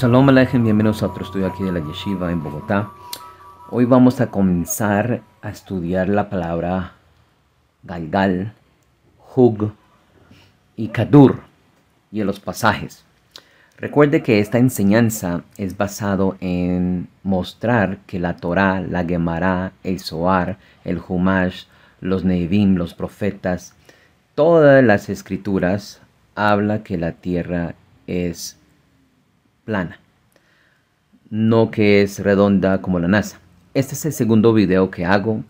Shalom Aleichem, bienvenidos a otro estudio aquí de la Yeshiva en Bogotá. Hoy vamos a comenzar a estudiar la palabra Galgal, Hug y Kadur y en los pasajes. Recuerde que esta enseñanza es basado en mostrar que la Torá, la Gemara, el Zohar, el Humash, los Nevim, los profetas, todas las escrituras habla que la tierra es plana, no que es redonda como la NASA. Este es el segundo video que hago.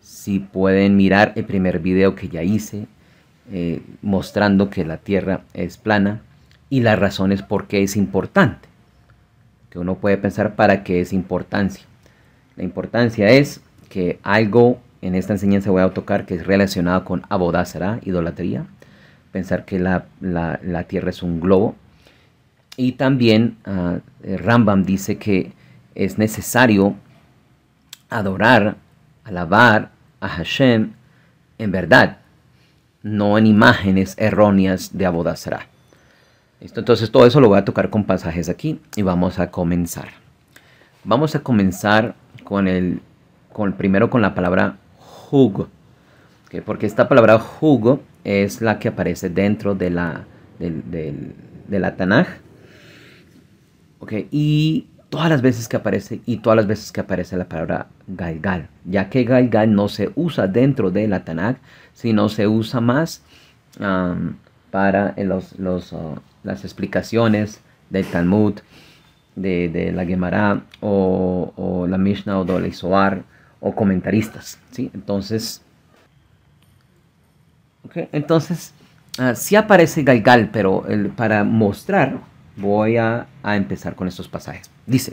Si pueden mirar el primer video que ya hice, eh, mostrando que la Tierra es plana y las razones por qué es importante. Que uno puede pensar para qué es importancia. La importancia es que algo en esta enseñanza voy a tocar que es relacionado con será idolatría. Pensar que la, la Tierra es un globo y también ah, eh, Rambam dice que es necesario adorar, alabar a Hashem en verdad, no en imágenes erróneas de Abodazara. Esto, Entonces todo eso lo voy a tocar con pasajes aquí y vamos a comenzar. Vamos a comenzar con el, con, primero con la palabra jugo, porque esta palabra Hugo es la que aparece dentro de la, de la Tanaj y todas las veces que aparece y todas las veces que aparece la palabra Galgal, ya que Galgal no se usa dentro de la Tanakh, sino se usa más para las explicaciones del Talmud, de, la Gemara o, la Mishnah o Dole o comentaristas, ¿sí? Entonces, entonces ah, sí aparece Galgal, pero para mostrar Voy a, empezar con estos pasajes. Dice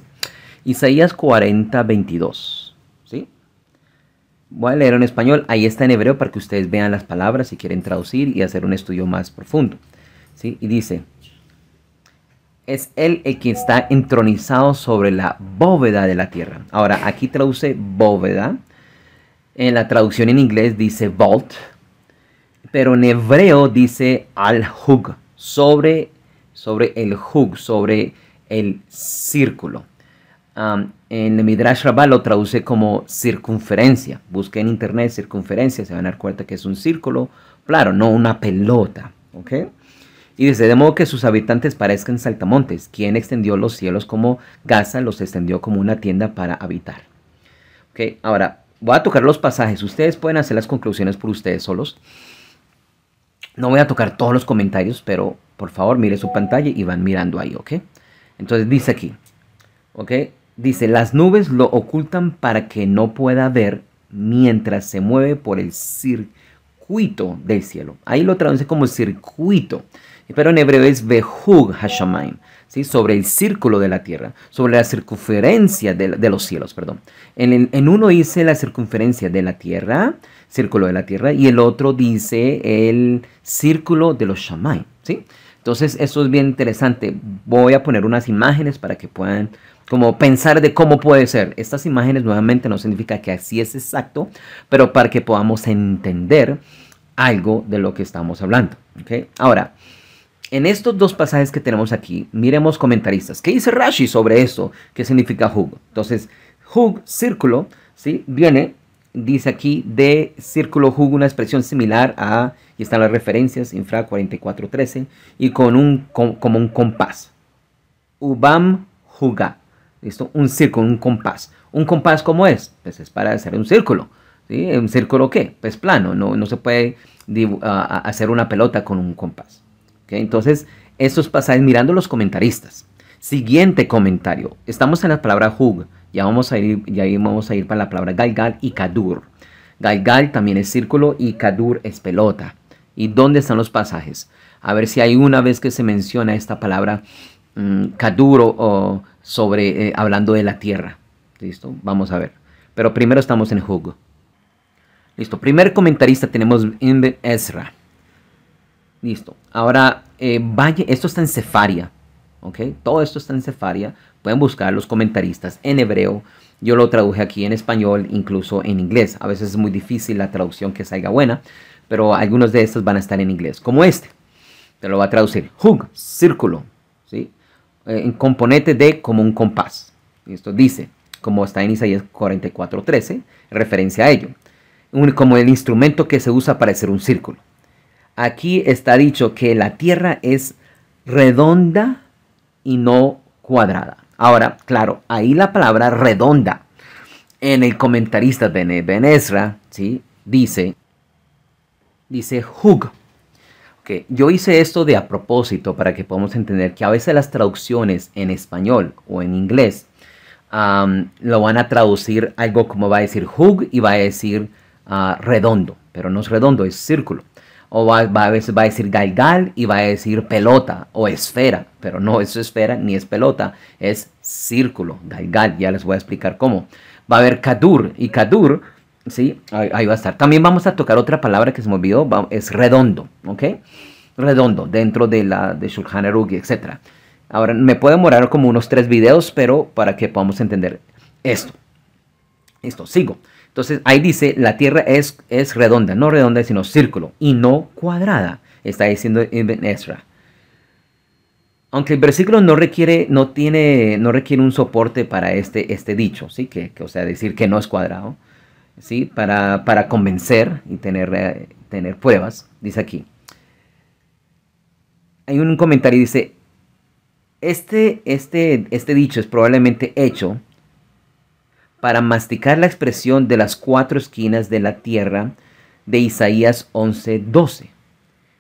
Isaías 40, 22. ¿sí? Voy a leer en español, ahí está en hebreo para que ustedes vean las palabras si quieren traducir y hacer un estudio más profundo. ¿sí? Y dice, es él el que está entronizado sobre la bóveda de la tierra. Ahora, aquí traduce bóveda. En la traducción en inglés dice vault, pero en hebreo dice al-hug, sobre sobre el jug, sobre el círculo. en Midrash Rabbah lo traduce como circunferencia. Busque en internet circunferencia, se van a dar cuenta que es un círculo, claro, no una pelota. Y dice, de modo que sus habitantes parezcan saltamontes, quien extendió los cielos como Gaza, los extendió como una tienda para habitar. Ahora, voy a tocar los pasajes, ustedes pueden hacer las conclusiones por ustedes solos. No voy a tocar todos los comentarios, pero por favor, mire su pantalla y van mirando ahí, ¿ok? Entonces dice aquí, ¿ok? Dice, las nubes lo ocultan para que no pueda ver mientras se mueve por el circuito del cielo. Ahí lo traduce como circuito, pero en hebreo es Behug Hashamayim, ¿sí? sobre el círculo de la tierra, sobre la circunferencia de, los cielos, perdón. En, en uno dice la circunferencia de la tierra, círculo de la tierra, y el otro dice el círculo de los Shamayim, ¿sí? Entonces, eso es bien interesante. Voy a poner unas imágenes para que puedan como pensar de cómo puede ser. Estas imágenes nuevamente no significa que así es exacto, pero para que podamos entender algo de lo que estamos hablando. ¿okay? Ahora, en estos dos pasajes que tenemos aquí, miremos comentaristas. ¿Qué dice Rashi sobre eso? ¿Qué significa Hug? Entonces, Hug, círculo, ¿sí? viene dice aquí de círculo jugo una expresión similar a, y están las referencias, infra 4413, y con un, como un compás. Ubam juga. ¿Listo? Un círculo, un compás. ¿Un compás cómo es? Pues es para hacer un círculo. ¿sí? ¿Un círculo qué? Pues plano, no, no se puede hacer una pelota con un compás. ¿okay? Entonces, estos pasajes, mirando los comentaristas. Siguiente comentario. Estamos en la palabra jug, ya vamos a ir, vamos a ir para la palabra Galgal y Kadur. Galgal también es círculo y Kadur es pelota. ¿Y dónde están los pasajes? A ver si hay una vez que se menciona esta palabra kaduro mm, Kadur o, sobre, eh, hablando de la tierra. Listo, vamos a ver. Pero primero estamos en Hugo. Listo, primer comentarista tenemos in Ezra. Listo, ahora eh, esto está en Cefaria. ¿Ok? Todo esto está en Cefaria. Pueden buscar los comentaristas en hebreo. Yo lo traduje aquí en español, incluso en inglés. A veces es muy difícil la traducción que salga buena, pero algunos de estos van a estar en inglés, como este. Te lo va a traducir. Hug, círculo, eh, En componente de como un compás. Esto dice, como está en Isaías 44:13, referencia a ello. como el instrumento que se usa para hacer un círculo. Aquí está dicho que la tierra es redonda y no cuadrada. Ahora, claro, ahí la palabra redonda. En el comentarista de Ben ¿sí? dice, dice hug. Yo hice esto de a propósito para que podamos entender que a veces las traducciones en español o en inglés lo van a traducir algo como va a decir hug y va a decir ah, redondo, pero no es redondo, es círculo o va, a va a decir gaigal y va a decir pelota o esfera, pero no es esfera ni es pelota, es círculo, galgal, ya les voy a explicar cómo. Va a haber kadur y kadur, ¿sí? Ahí, va a estar. También vamos a tocar otra palabra que se me olvidó, es redondo, ¿ok? Redondo, dentro de la de Shulchan etc. Ahora, me puede demorar como unos tres videos, pero para que podamos entender esto. esto sigo. Entonces ahí dice, la Tierra es, es redonda, no redonda, sino círculo, y no cuadrada, está diciendo Ibn Ezra. Aunque el versículo no requiere, no tiene, no requiere un soporte para este, este dicho, ¿sí? Que, que o sea, decir que no es cuadrado, ¿sí? Para, para convencer y tener, eh, tener pruebas, dice aquí. Hay un comentario, y dice, este, este, este dicho es probablemente hecho para masticar la expresión de las cuatro esquinas de la tierra de Isaías 11:12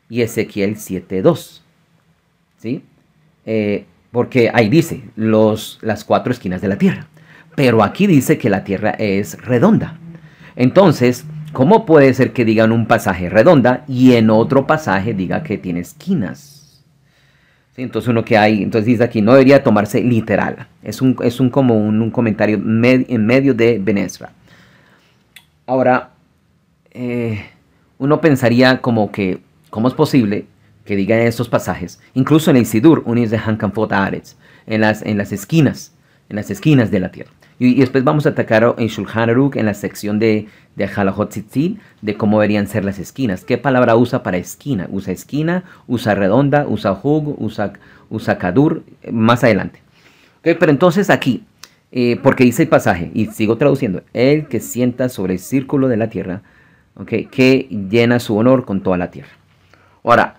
y Ezequiel 7:2. ¿Sí? Eh, porque ahí dice los, las cuatro esquinas de la tierra. Pero aquí dice que la tierra es redonda. Entonces, ¿cómo puede ser que digan un pasaje redonda y en otro pasaje diga que tiene esquinas? entonces uno que hay, entonces dice aquí, no debería tomarse literal. Es un, es un como un, comentario en medio de Venezuela. Ahora, eh, uno pensaría como que, ¿cómo es posible que digan estos pasajes? Incluso en el Sidur, de Hankam Hankanfot en las, en las esquinas, en las esquinas de la tierra. Y, después vamos a atacar en Shulchan Aruch, en la sección de, de de cómo deberían ser las esquinas. ¿Qué palabra usa para esquina? Usa esquina, usa redonda, usa jug, usa, usa kadur, más adelante. pero entonces aquí, eh, porque dice el pasaje, y sigo traduciendo, el que sienta sobre el círculo de la tierra, okay, que llena su honor con toda la tierra. Ahora,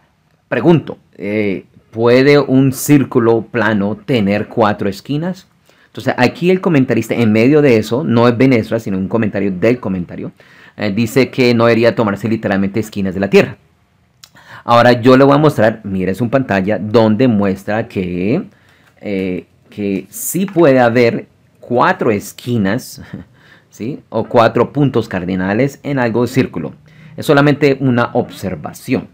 pregunto, eh, ¿puede un círculo plano tener cuatro esquinas? Entonces aquí el comentarista en medio de eso, no es Venezuela, sino un comentario del comentario, eh, dice que no debería tomarse literalmente esquinas de la Tierra. Ahora yo le voy a mostrar, mira, es una pantalla donde muestra que, eh, que sí puede haber cuatro esquinas, ¿sí? O cuatro puntos cardinales en algo de círculo. Es solamente una observación,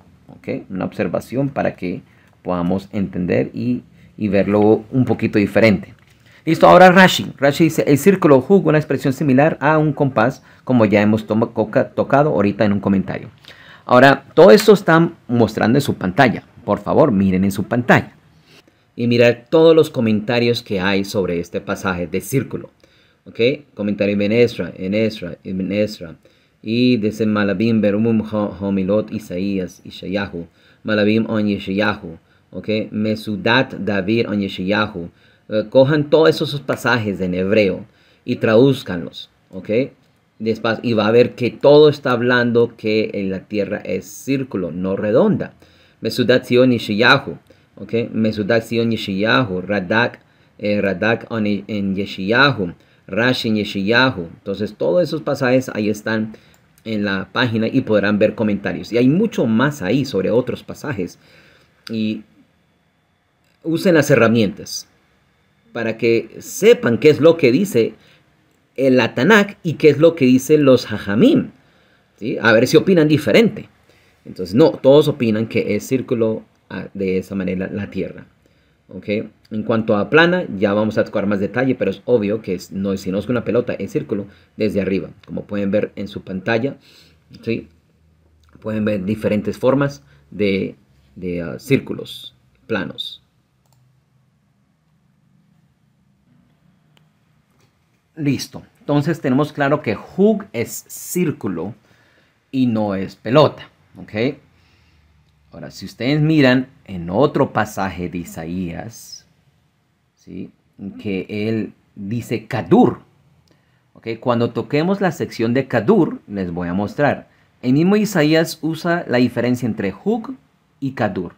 Una observación para que podamos entender y verlo un poquito diferente. Listo, ahora Rashi. Rashi dice, el círculo jugo, una expresión similar a un compás, como ya hemos tocado ahorita en un comentario. Ahora, todo esto están mostrando en su pantalla. Por favor, miren en su pantalla. Y mirar todos los comentarios que hay sobre este pasaje de círculo. ¿Ok? Comentario en Ezra, en Ezra, en Ezra. Y dice, Malabim, Berumum, Homilot, Isaías, Ishayahu. Malabim, On ¿Ok? Mesudat, David, On eh, cojan todos esos pasajes en hebreo y tradúzcanlos, ¿ok? y va a ver que todo está hablando que la tierra es círculo, no redonda. Mesudat Sion Yeshiyahu, ¿ok? Mesudat Yeshiyahu, Radak, eh, Radak en Yeshiyahu, Rashi Yeshiyahu. Entonces, todos esos pasajes ahí están en la página y podrán ver comentarios. Y hay mucho más ahí sobre otros pasajes. Y usen las herramientas para que sepan qué es lo que dice el Atanak y qué es lo que dicen los Jajamim. ¿sí? A ver si opinan diferente. Entonces, no, todos opinan que es círculo ah, de esa manera la Tierra. En cuanto a plana, ya vamos a tocar más detalle, pero es obvio que es, no, si no es una pelota, es círculo desde arriba. Como pueden ver en su pantalla, ¿sí? pueden ver diferentes formas de, ah, círculos planos. Listo. Entonces tenemos claro que hug es círculo y no es pelota. Ahora, si ustedes miran en otro pasaje de Isaías, que él dice Kadur. ¿Ok? Cuando toquemos la sección de Kadur, les voy a mostrar. El mismo Isaías usa la diferencia entre hug y Kadur.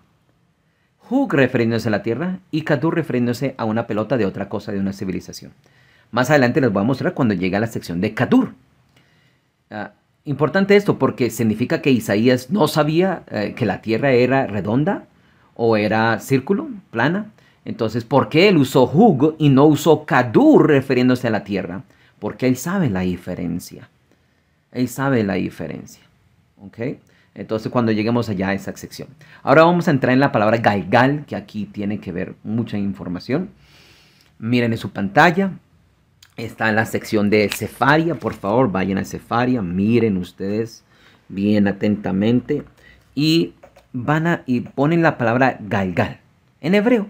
Hug refiriéndose a la tierra y Kadur refiriéndose a una pelota de otra cosa, de una civilización. Más adelante les voy a mostrar cuando llegue a la sección de Kadur. Ah, importante esto porque significa que Isaías no sabía eh, que la tierra era redonda o era círculo, plana. Entonces, ¿por qué él usó Hug y no usó Kadur refiriéndose a la tierra? Porque él sabe la diferencia. Él sabe la diferencia. ¿Ok? Entonces, cuando lleguemos allá a esa sección. Ahora vamos a entrar en la palabra Galgal, que aquí tiene que ver mucha información. Miren en su pantalla está en la sección de Cefaria. Por favor, vayan a Cefaria, miren ustedes bien atentamente y van a y ponen la palabra galgal en hebreo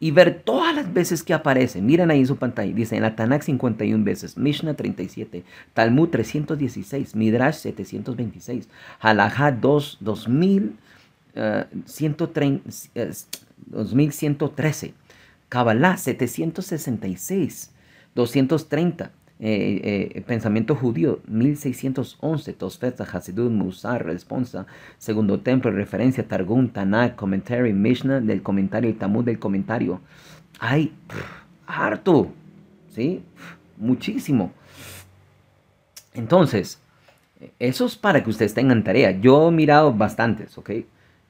y ver todas las veces que aparece. Miren ahí en su pantalla. Dice en la 51 veces, Mishnah 37, Talmud 316, Midrash 726, Halajá 2, 130, 2113, Kabbalah 766, 230. Eh, eh, eh, pensamiento judío, 1611, Tosfeta, Hasidut, Musar, Responsa, Segundo Templo, Referencia, Targum, Tanakh, Commentary, Mishnah, del comentario y Tamud del comentario. Hay harto, ¿sí? muchísimo. Entonces, eso es para que ustedes tengan tarea. Yo he mirado bastantes, ¿ok?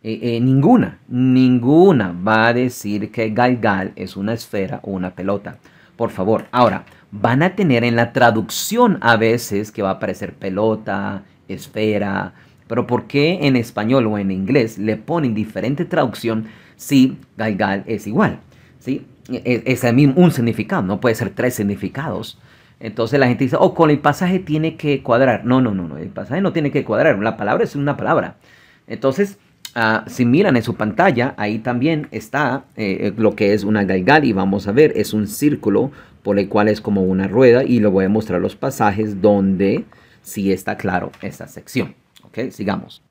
ninguna, ninguna va a decir que Galgal es una esfera o una pelota por favor. Ahora, van a tener en la traducción a veces que va a aparecer pelota, esfera, pero ¿por qué en español o en inglés le ponen diferente traducción si Galgal es igual? ¿Sí? E, e, es, un significado, no puede ser tres significados. Entonces la gente dice, oh, con el pasaje tiene que cuadrar. No, no, no, no, el pasaje no tiene que cuadrar, la palabra es una palabra. Entonces, Ah, si miran en su pantalla, ahí también está eh, eh, lo que es una galgal y vamos a ver, es un círculo por el cual es como una rueda y le voy a mostrar los pasajes donde sí está claro esta sección. Ok, sigamos.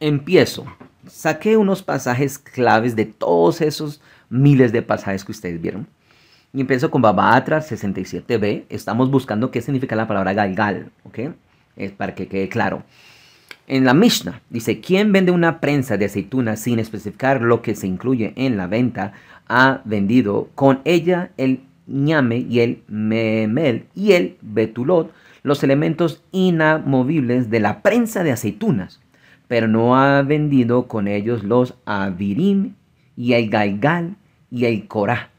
Empiezo. Saqué unos pasajes claves de todos esos miles de pasajes que ustedes vieron. Y empiezo con Baba 67b. Estamos buscando qué significa la palabra galgal, ¿ok? Es para que quede claro. En la Mishnah dice, quien vende una prensa de aceitunas sin especificar lo que se incluye en la venta, ha vendido con ella el ñame y el memel y el betulot, los elementos inamovibles de la prensa de aceitunas, pero no ha vendido con ellos los avirim y el gaigal y el korah,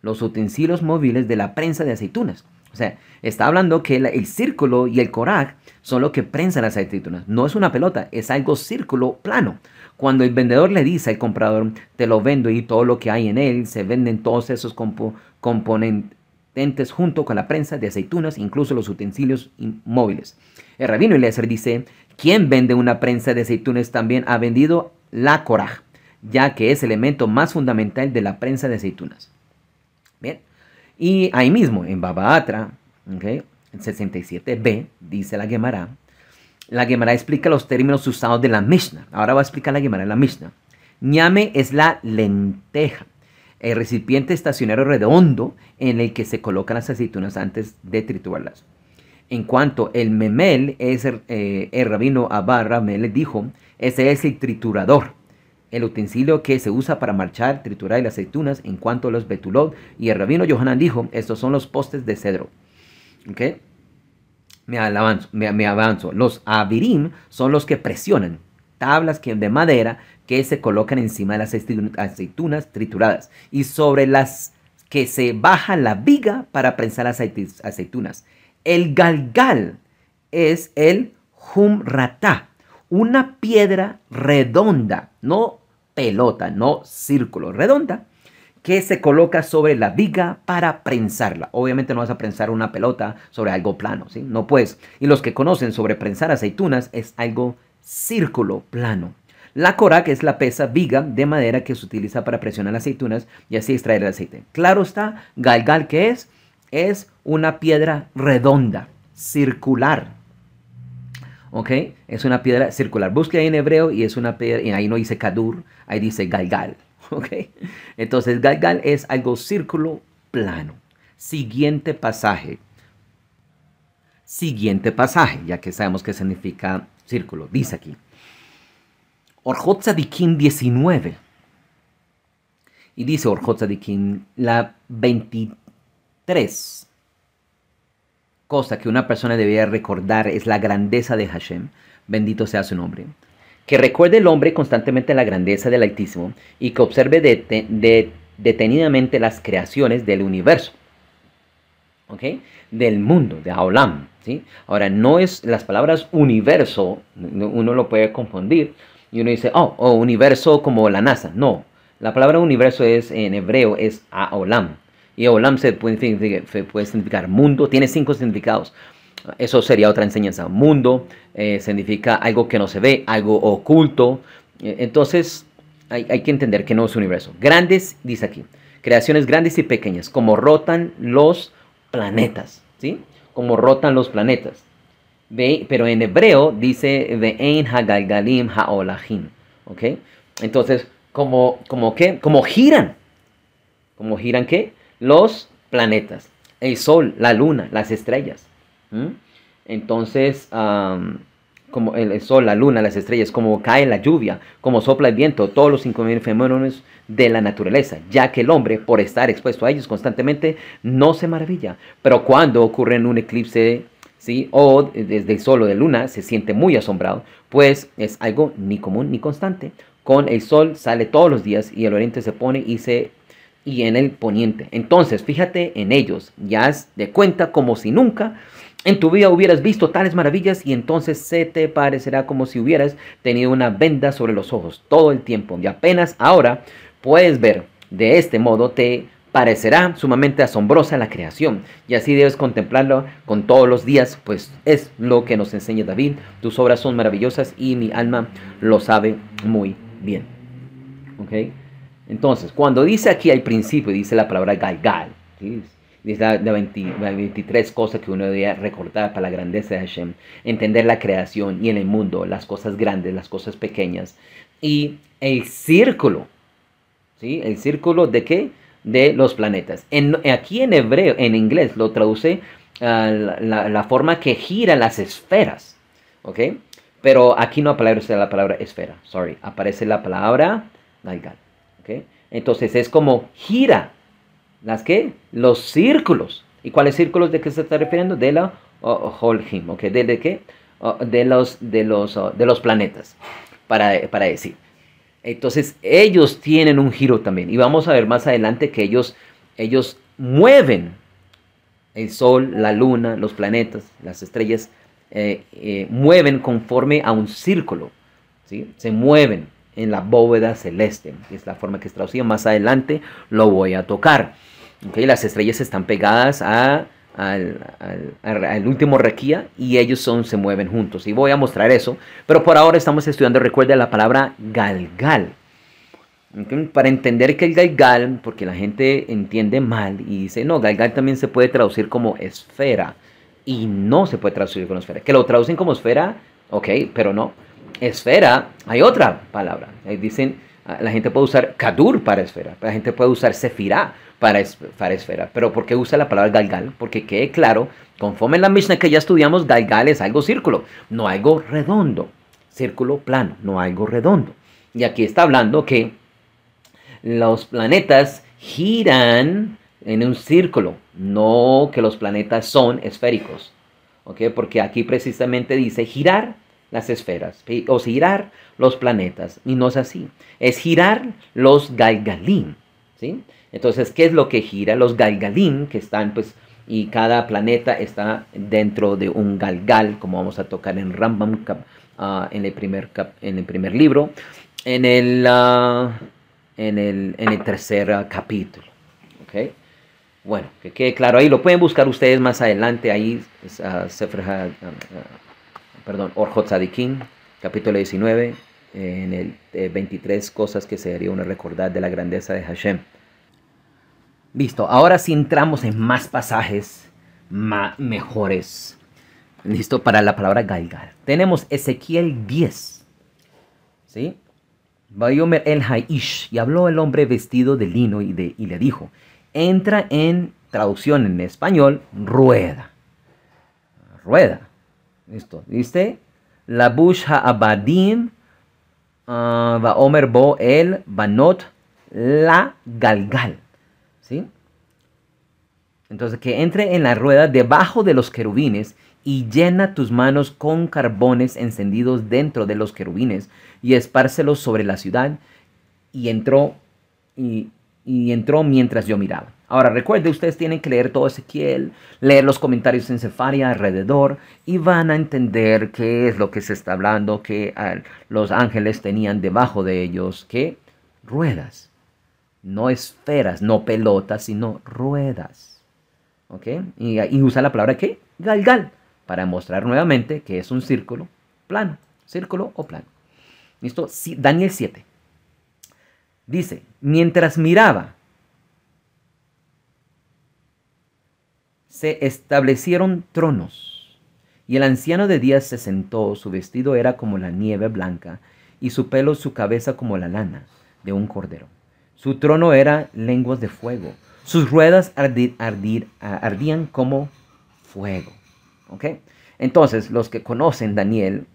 los utensilios móviles de la prensa de aceitunas. O sea, está hablando que el, círculo y el korah son lo que prensa las aceitunas. No es una pelota, es algo círculo plano. Cuando el vendedor le dice al comprador, te lo vendo y todo lo que hay en él, se venden todos esos componentes junto con la prensa de aceitunas, incluso los utensilios móviles. El rabino Eliezer dice, quien vende una prensa de aceitunas también ha vendido la coraj, ya que es el elemento más fundamental de la prensa de aceitunas. Bien, y ahí mismo, en Atra, ¿ok?, 67b, dice la Gemara, la Gemara explica los términos usados de la Mishnah. Ahora va a explicar la Gemara la Mishnah. Ñame es la lenteja, el recipiente estacionario redondo en el que se colocan las aceitunas antes de triturarlas. En cuanto el memel es el, eh, el rabino Abarra le dijo, ese es el triturador, el utensilio que se usa para marchar, triturar las aceitunas. En cuanto a los betulot y el rabino Johanan dijo, estos son los postes de cedro. ¿Ok? Me, me, avanzo. Los abirim son los que presionan. Tablas que, de madera que se colocan encima de las aceitunas trituradas y sobre las que se baja la viga para prensar las aceitunas. El galgal es el humratá, una piedra redonda, no pelota, no círculo, redonda, que se coloca sobre la viga para prensarla. Obviamente no vas a prensar una pelota sobre algo plano, ¿sí? No puedes. Y los que conocen sobre prensar aceitunas es algo círculo plano. La que es la pesa viga de madera que se utiliza para presionar aceitunas y así extraer el aceite. Claro está, galgal que es, es una piedra redonda, circular, ¿ok? Es una piedra circular. Busque ahí en hebreo y es una piedra, y ahí no dice kadur, ahí dice galgal, ¿okay? Entonces, Galgal es algo círculo plano. Siguiente pasaje. Siguiente pasaje, ya que sabemos que significa círculo. Dice aquí. Orjot 19. Y dice Orjot la 23. Cosa que una persona debería recordar es la grandeza de Hashem. Bendito sea su nombre. Que recuerde el hombre constantemente la grandeza del Altísimo y que observe detenidamente las creaciones del universo, ¿ok? Del mundo, de Aolam, ¿sí? Ahora, no es las palabras universo, uno lo puede confundir y uno dice, oh, oh, universo como la NASA. No, la palabra universo es en hebreo es Aolam. Y aolam se se puede, significar mundo, tiene cinco significados. Eso sería otra enseñanza. Mundo eh, significa algo que no se ve, algo oculto. Eh, entonces hay, que entender que no es universo. Grandes, dice aquí, creaciones grandes y pequeñas, como rotan los planetas, ¿sí? Como rotan los planetas. Pero en hebreo dice galim Hagalgalim Haolahim, ¿ok? Entonces, como, como qué? Como giran. ¿Como giran qué? Los planetas, el sol, la luna, las estrellas. Entonces, como el sol, la luna, las estrellas, como cae la lluvia, como sopla el viento, todos los mil fenómenos de la naturaleza, ya que el hombre, por estar expuesto a ellos constantemente, no se maravilla. Pero cuando ocurre en un eclipse ¿sí? o desde el sol o de luna, se siente muy asombrado, pues es algo ni común ni constante. Con el sol sale todos los días y el oriente se pone y se y en el poniente. Entonces, fíjate en ellos, ya de cuenta como si nunca en tu vida hubieras visto tales maravillas y entonces se te parecerá como si hubieras tenido una venda sobre los ojos todo el tiempo y apenas ahora puedes ver. De este modo te parecerá sumamente asombrosa la creación y así debes contemplarlo con todos los días, pues es lo que nos enseña David. Tus obras son maravillosas y mi alma lo sabe muy bien. ¿Ok? Entonces, cuando dice aquí al principio, dice la palabra Galgal de la 23 cosas que uno debería recordar para la grandeza de Hashem, entender la creación y en el mundo, las cosas grandes, las cosas pequeñas, y el círculo, ¿sí? El círculo de qué? De los planetas. En, aquí en hebreo, en inglés, lo traduce ah, la, forma que gira las esferas, ¿ok? Pero aquí no aparece la palabra esfera, sorry, aparece la palabra, like ¿ok? Entonces es como gira ¿Las qué? Los círculos. ¿Y cuáles círculos de qué se está refiriendo? De la Holhim, ¿ok? ¿De, qué? de los, de los, de los planetas, para, decir. Entonces ellos tienen un giro también. Y vamos a ver más adelante que ellos, ellos mueven el Sol, la Luna, los planetas, las estrellas, eh, eh, mueven conforme a un círculo. ¿sí? Se mueven en la bóveda celeste. Es la forma que es traducida. Más adelante lo voy a tocar las estrellas están pegadas al, último requía y ellos son, se mueven juntos. Y voy a mostrar eso. Pero por ahora estamos estudiando, recuerda la palabra galgal. para entender que el galgal, porque la gente entiende mal y dice, no, galgal también se puede traducir como esfera. Y no se puede traducir como esfera. Que lo traducen como esfera, ok, pero no. Esfera, hay otra palabra. Ahí dicen la gente puede usar Kadur para esfera, la gente puede usar Sefirá para, esfera. Pero ¿por qué usa la palabra galgal? Porque quede claro, conforme en la Mishnah que ya estudiamos, galgal es algo círculo, no algo redondo. Círculo plano, no algo redondo. Y aquí está hablando que los planetas giran en un círculo, no que los planetas son esféricos. ¿Ok? Porque aquí precisamente dice girar las esferas o girar los planetas. Y no es así. Es girar los galgalim. ¿sí? Entonces, ¿qué es lo que gira? Los galgalim que están pues y cada planeta está dentro de un galgal, como vamos a tocar en Rambam ah, en, el primer en el primer libro, en el, ah, en el, tercer ah, capítulo. Okay. Bueno, que quede claro ahí, lo pueden buscar ustedes más adelante, ahí se perdón, Orjot capítulo 19, en el 23 eh, cosas que se haría uno recordar de la grandeza de Hashem. Listo, ahora si entramos en más pasajes más mejores. Listo para la palabra Galgar. Tenemos Ezequiel 10. ¿Sí? el Haish. Y habló el hombre vestido de lino y, de, y le dijo: Entra en traducción en español, rueda. Rueda. Listo. ¿Viste? La busha abadim. Ah, va omer bo el banot la galgal. ¿Sí? Entonces, que entre en la rueda debajo de los querubines y llena tus manos con carbones encendidos dentro de los querubines y espárcelos sobre la ciudad. Y entró, y entró mientras yo miraba. Ahora recuerde, ustedes tienen que leer todo Ezequiel, leer los comentarios en Cefaria alrededor y van a entender qué es lo que se está hablando, que ah, los ángeles tenían debajo de ellos, que ruedas, no esferas, no pelotas, sino ruedas. ¿Ok? Y, usa la palabra que galgal para mostrar nuevamente que es un círculo plano, círculo o plano. ¿Listo? Daniel 7. Dice, mientras miraba, se establecieron tronos, y el anciano de días se sentó, su vestido era como la nieve blanca, y su pelo su cabeza como la lana de un cordero. Su trono era lenguas de fuego, sus ruedas ardían como fuego. Entonces, los que conocen Daniel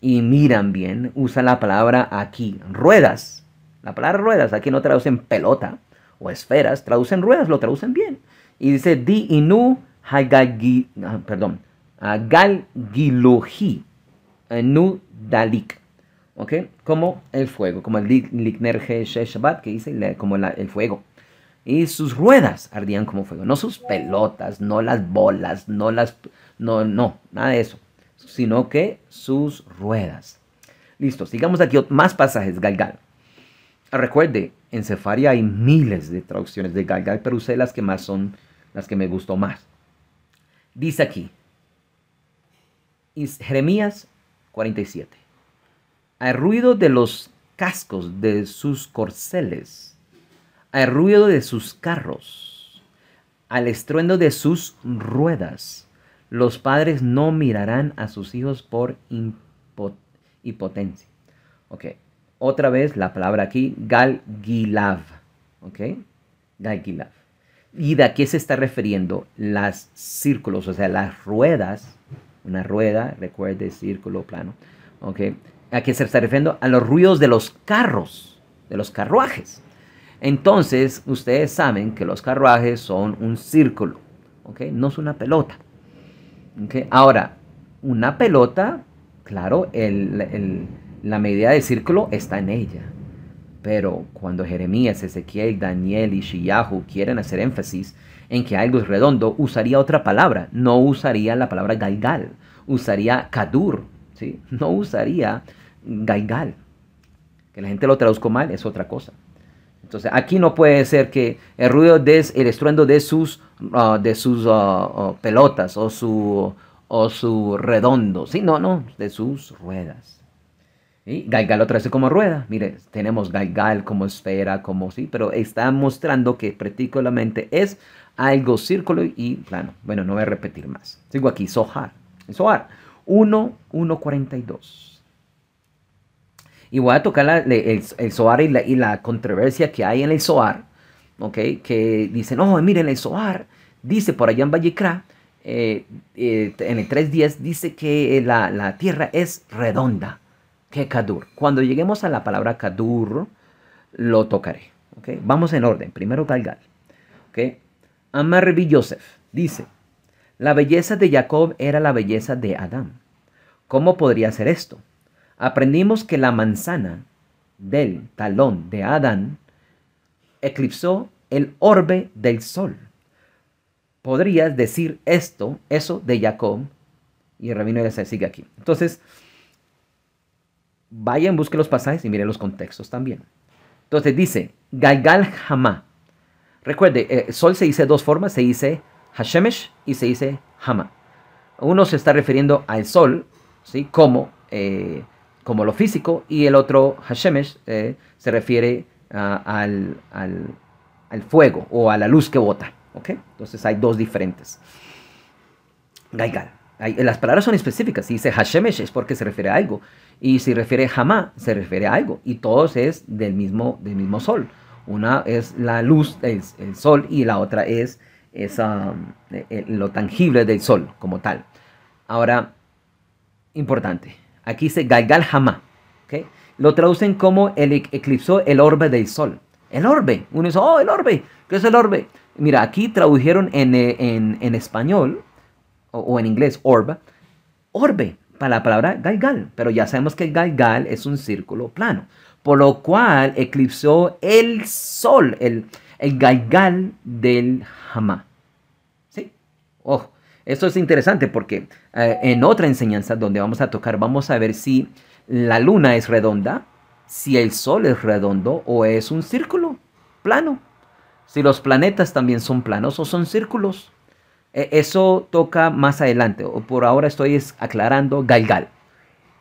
y miran bien, usan la palabra aquí, ruedas. La palabra ruedas, aquí no traducen pelota o esferas, traducen ruedas, lo traducen bien. Y dice, di inu Hagagi, ah, perdón, Galgilohi Nu Dalik. ¿Ok? Como el fuego, como el Liknerge sheshabat, que dice, como el fuego. Y sus ruedas ardían como fuego, no sus pelotas, no las bolas, no las. No, no, nada de eso. Sino que sus ruedas. Listo, sigamos aquí más pasajes, Galgal. Recuerde, en Sefaria hay miles de traducciones de Galgal, pero usé las que más son, las que me gustó más. Dice aquí, Jeremías 47, al ruido de los cascos de sus corceles, al ruido de sus carros, al estruendo de sus ruedas, los padres no mirarán a sus hijos por impotencia. Ok, otra vez la palabra aquí, Galgilav. Ok, Galgilab. ¿Y de a qué se está refiriendo? Las círculos, o sea, las ruedas, una rueda, recuerde, círculo, plano, ¿ok? ¿A qué se está refiriendo? A los ruidos de los carros, de los carruajes. Entonces, ustedes saben que los carruajes son un círculo, ¿ok? No es una pelota. ¿okay? Ahora, una pelota, claro, la medida de círculo está en ella, pero cuando Jeremías, Ezequiel, Daniel y Shiyahu quieren hacer énfasis en que algo es redondo, usaría otra palabra. No usaría la palabra gaigal, Usaría kadur. ¿sí? No usaría gaigal. Que la gente lo traduzco mal es otra cosa. Entonces aquí no puede ser que el ruido de el estruendo de sus, ah, de sus ah, ah, pelotas o su, o su redondo. Sí, no, no, de sus ruedas. Galgal otra vez como rueda. Mire, tenemos Galgal como esfera, como sí, pero está mostrando que prácticamente es algo círculo y plano. Bueno, no voy a repetir más. Sigo aquí, Sohar. Sohar, 1, 1, 42. Y voy a tocar el, Sohar y la, controversia que hay en el Sohar, ¿ok? Que dicen, oh, miren, el Sohar dice por allá en Vallecra, eh, eh, en el 3.10, dice que la, la tierra es redonda que Kadur. Cuando lleguemos a la palabra Kadur, lo tocaré. Vamos en orden. Primero Galgal. ¿okay? Amar Yosef dice, la belleza de Jacob era la belleza de Adán. ¿Cómo podría ser esto? Aprendimos que la manzana del talón de Adán eclipsó el orbe del sol. ¿Podrías decir esto, eso de Jacob? Y el rabino se sigue aquí. Entonces, vayan, busquen los pasajes y miren los contextos también. Entonces dice, Gaigal Hama. Recuerde, el eh, sol se dice dos formas, se dice Hashemesh y se dice Hama. Uno se está refiriendo al sol, ¿sí? Como, eh, como lo físico, y el otro Hashemesh eh, se refiere ah, al, fuego o a la luz que bota. ¿ok? Entonces hay dos diferentes. Gaigal. Las palabras son específicas. Si dice Hashemesh es porque se refiere a algo. Y si refiere jamás se refiere a algo. Y todos es del mismo, del mismo sol. Una es la luz, el, el sol, y la otra es eh, lo tangible del sol como tal. Ahora, importante, aquí dice Galgal jamá. Lo traducen como el e-, eclipsó el orbe del sol. El orbe. Uno dice, oh, el orbe. ¿Qué es el orbe? Mira, aquí tradujeron en, eh, español o, en inglés orbe. Orbe para la palabra Gaigal, pero ya sabemos que Gaigal es un círculo plano, por lo cual eclipsó el sol, el, el Galgal del Hamá. ¿Sí? Oh, esto es interesante porque eh, en otra enseñanza donde vamos a tocar, vamos a ver si la luna es redonda, si el sol es redondo o es un círculo plano, si los planetas también son planos o son círculos. E, eso toca más adelante, o por ahora estoy aclarando Galgal.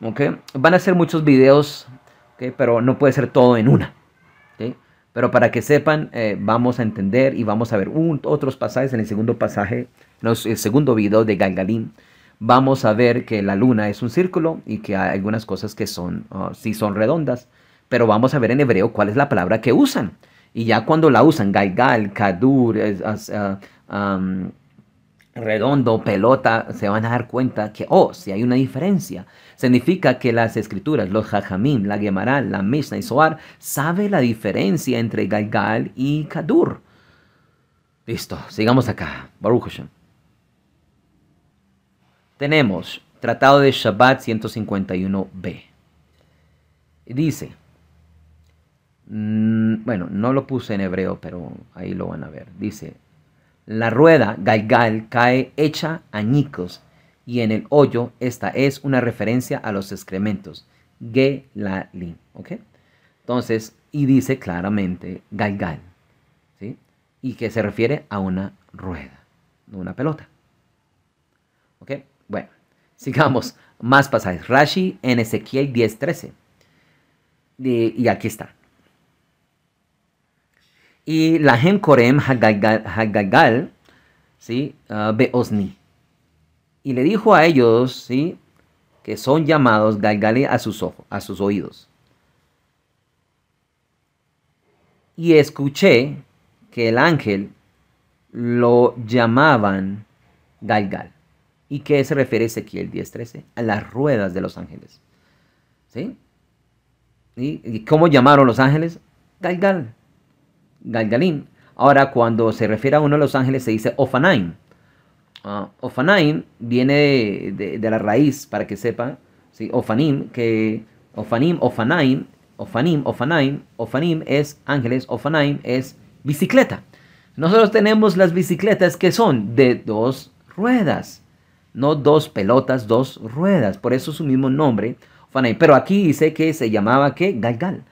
¿okay? Van a ser muchos videos, ¿okay? pero no puede ser todo en una. Pero para que sepan, eh, vamos a entender y vamos a ver otros pasajes en el segundo pasaje, el segundo video de Galgalín. Vamos a ver que la luna es un círculo y que hay algunas cosas que son, ah, Si son redondas, pero vamos a ver en hebreo cuál es la palabra que usan. Y ya cuando la usan, Galgal, Kadur, uh, redondo, pelota, se van a dar cuenta que, oh, si hay una diferencia. Significa que las escrituras, los Jajamim, la Gemara, la Mishnah y Soar, sabe la diferencia entre Galgal y Kadur. Listo, sigamos acá. Baruch Hashem. Tenemos Tratado de Shabbat 151b. Dice, mm, bueno, no lo puse en hebreo, pero ahí lo van a ver. Dice, la rueda gaigal, cae hecha añicos y en el hoyo esta es una referencia a los excrementos. Gelali, ¿ok? Entonces, y dice claramente Galgal, ¿sí? Y que se refiere a una rueda, no una pelota. ¿Ok? Bueno, sigamos. Más pasajes. Rashi en Ezequiel 10.13. Y aquí está y la Korem ¿sí? Ah, y le dijo a ellos, ¿sí? Que son llamados Galgal a sus ojos, a sus oídos. Y escuché que el ángel lo llamaban Galgal. ¿Y qué se refiere Ezequiel 10:13? A las ruedas de los ángeles. ¿Sí? ¿Y cómo llamaron los ángeles? Galgal galgalín Ahora, cuando se refiere a uno de los ángeles, se dice Ofanaim. Ah, Ofanaim viene de, la raíz, para que sepan, ¿sí? Ofanim, que Ofanim, Ofanaim, Ofanim, Ofanaim, Ofanim es ángeles, Ofanaim es bicicleta. Nosotros tenemos las bicicletas que son de dos ruedas, no dos pelotas, dos ruedas, por eso su mismo nombre, Ofanaim. Pero aquí dice que se llamaba que Galgal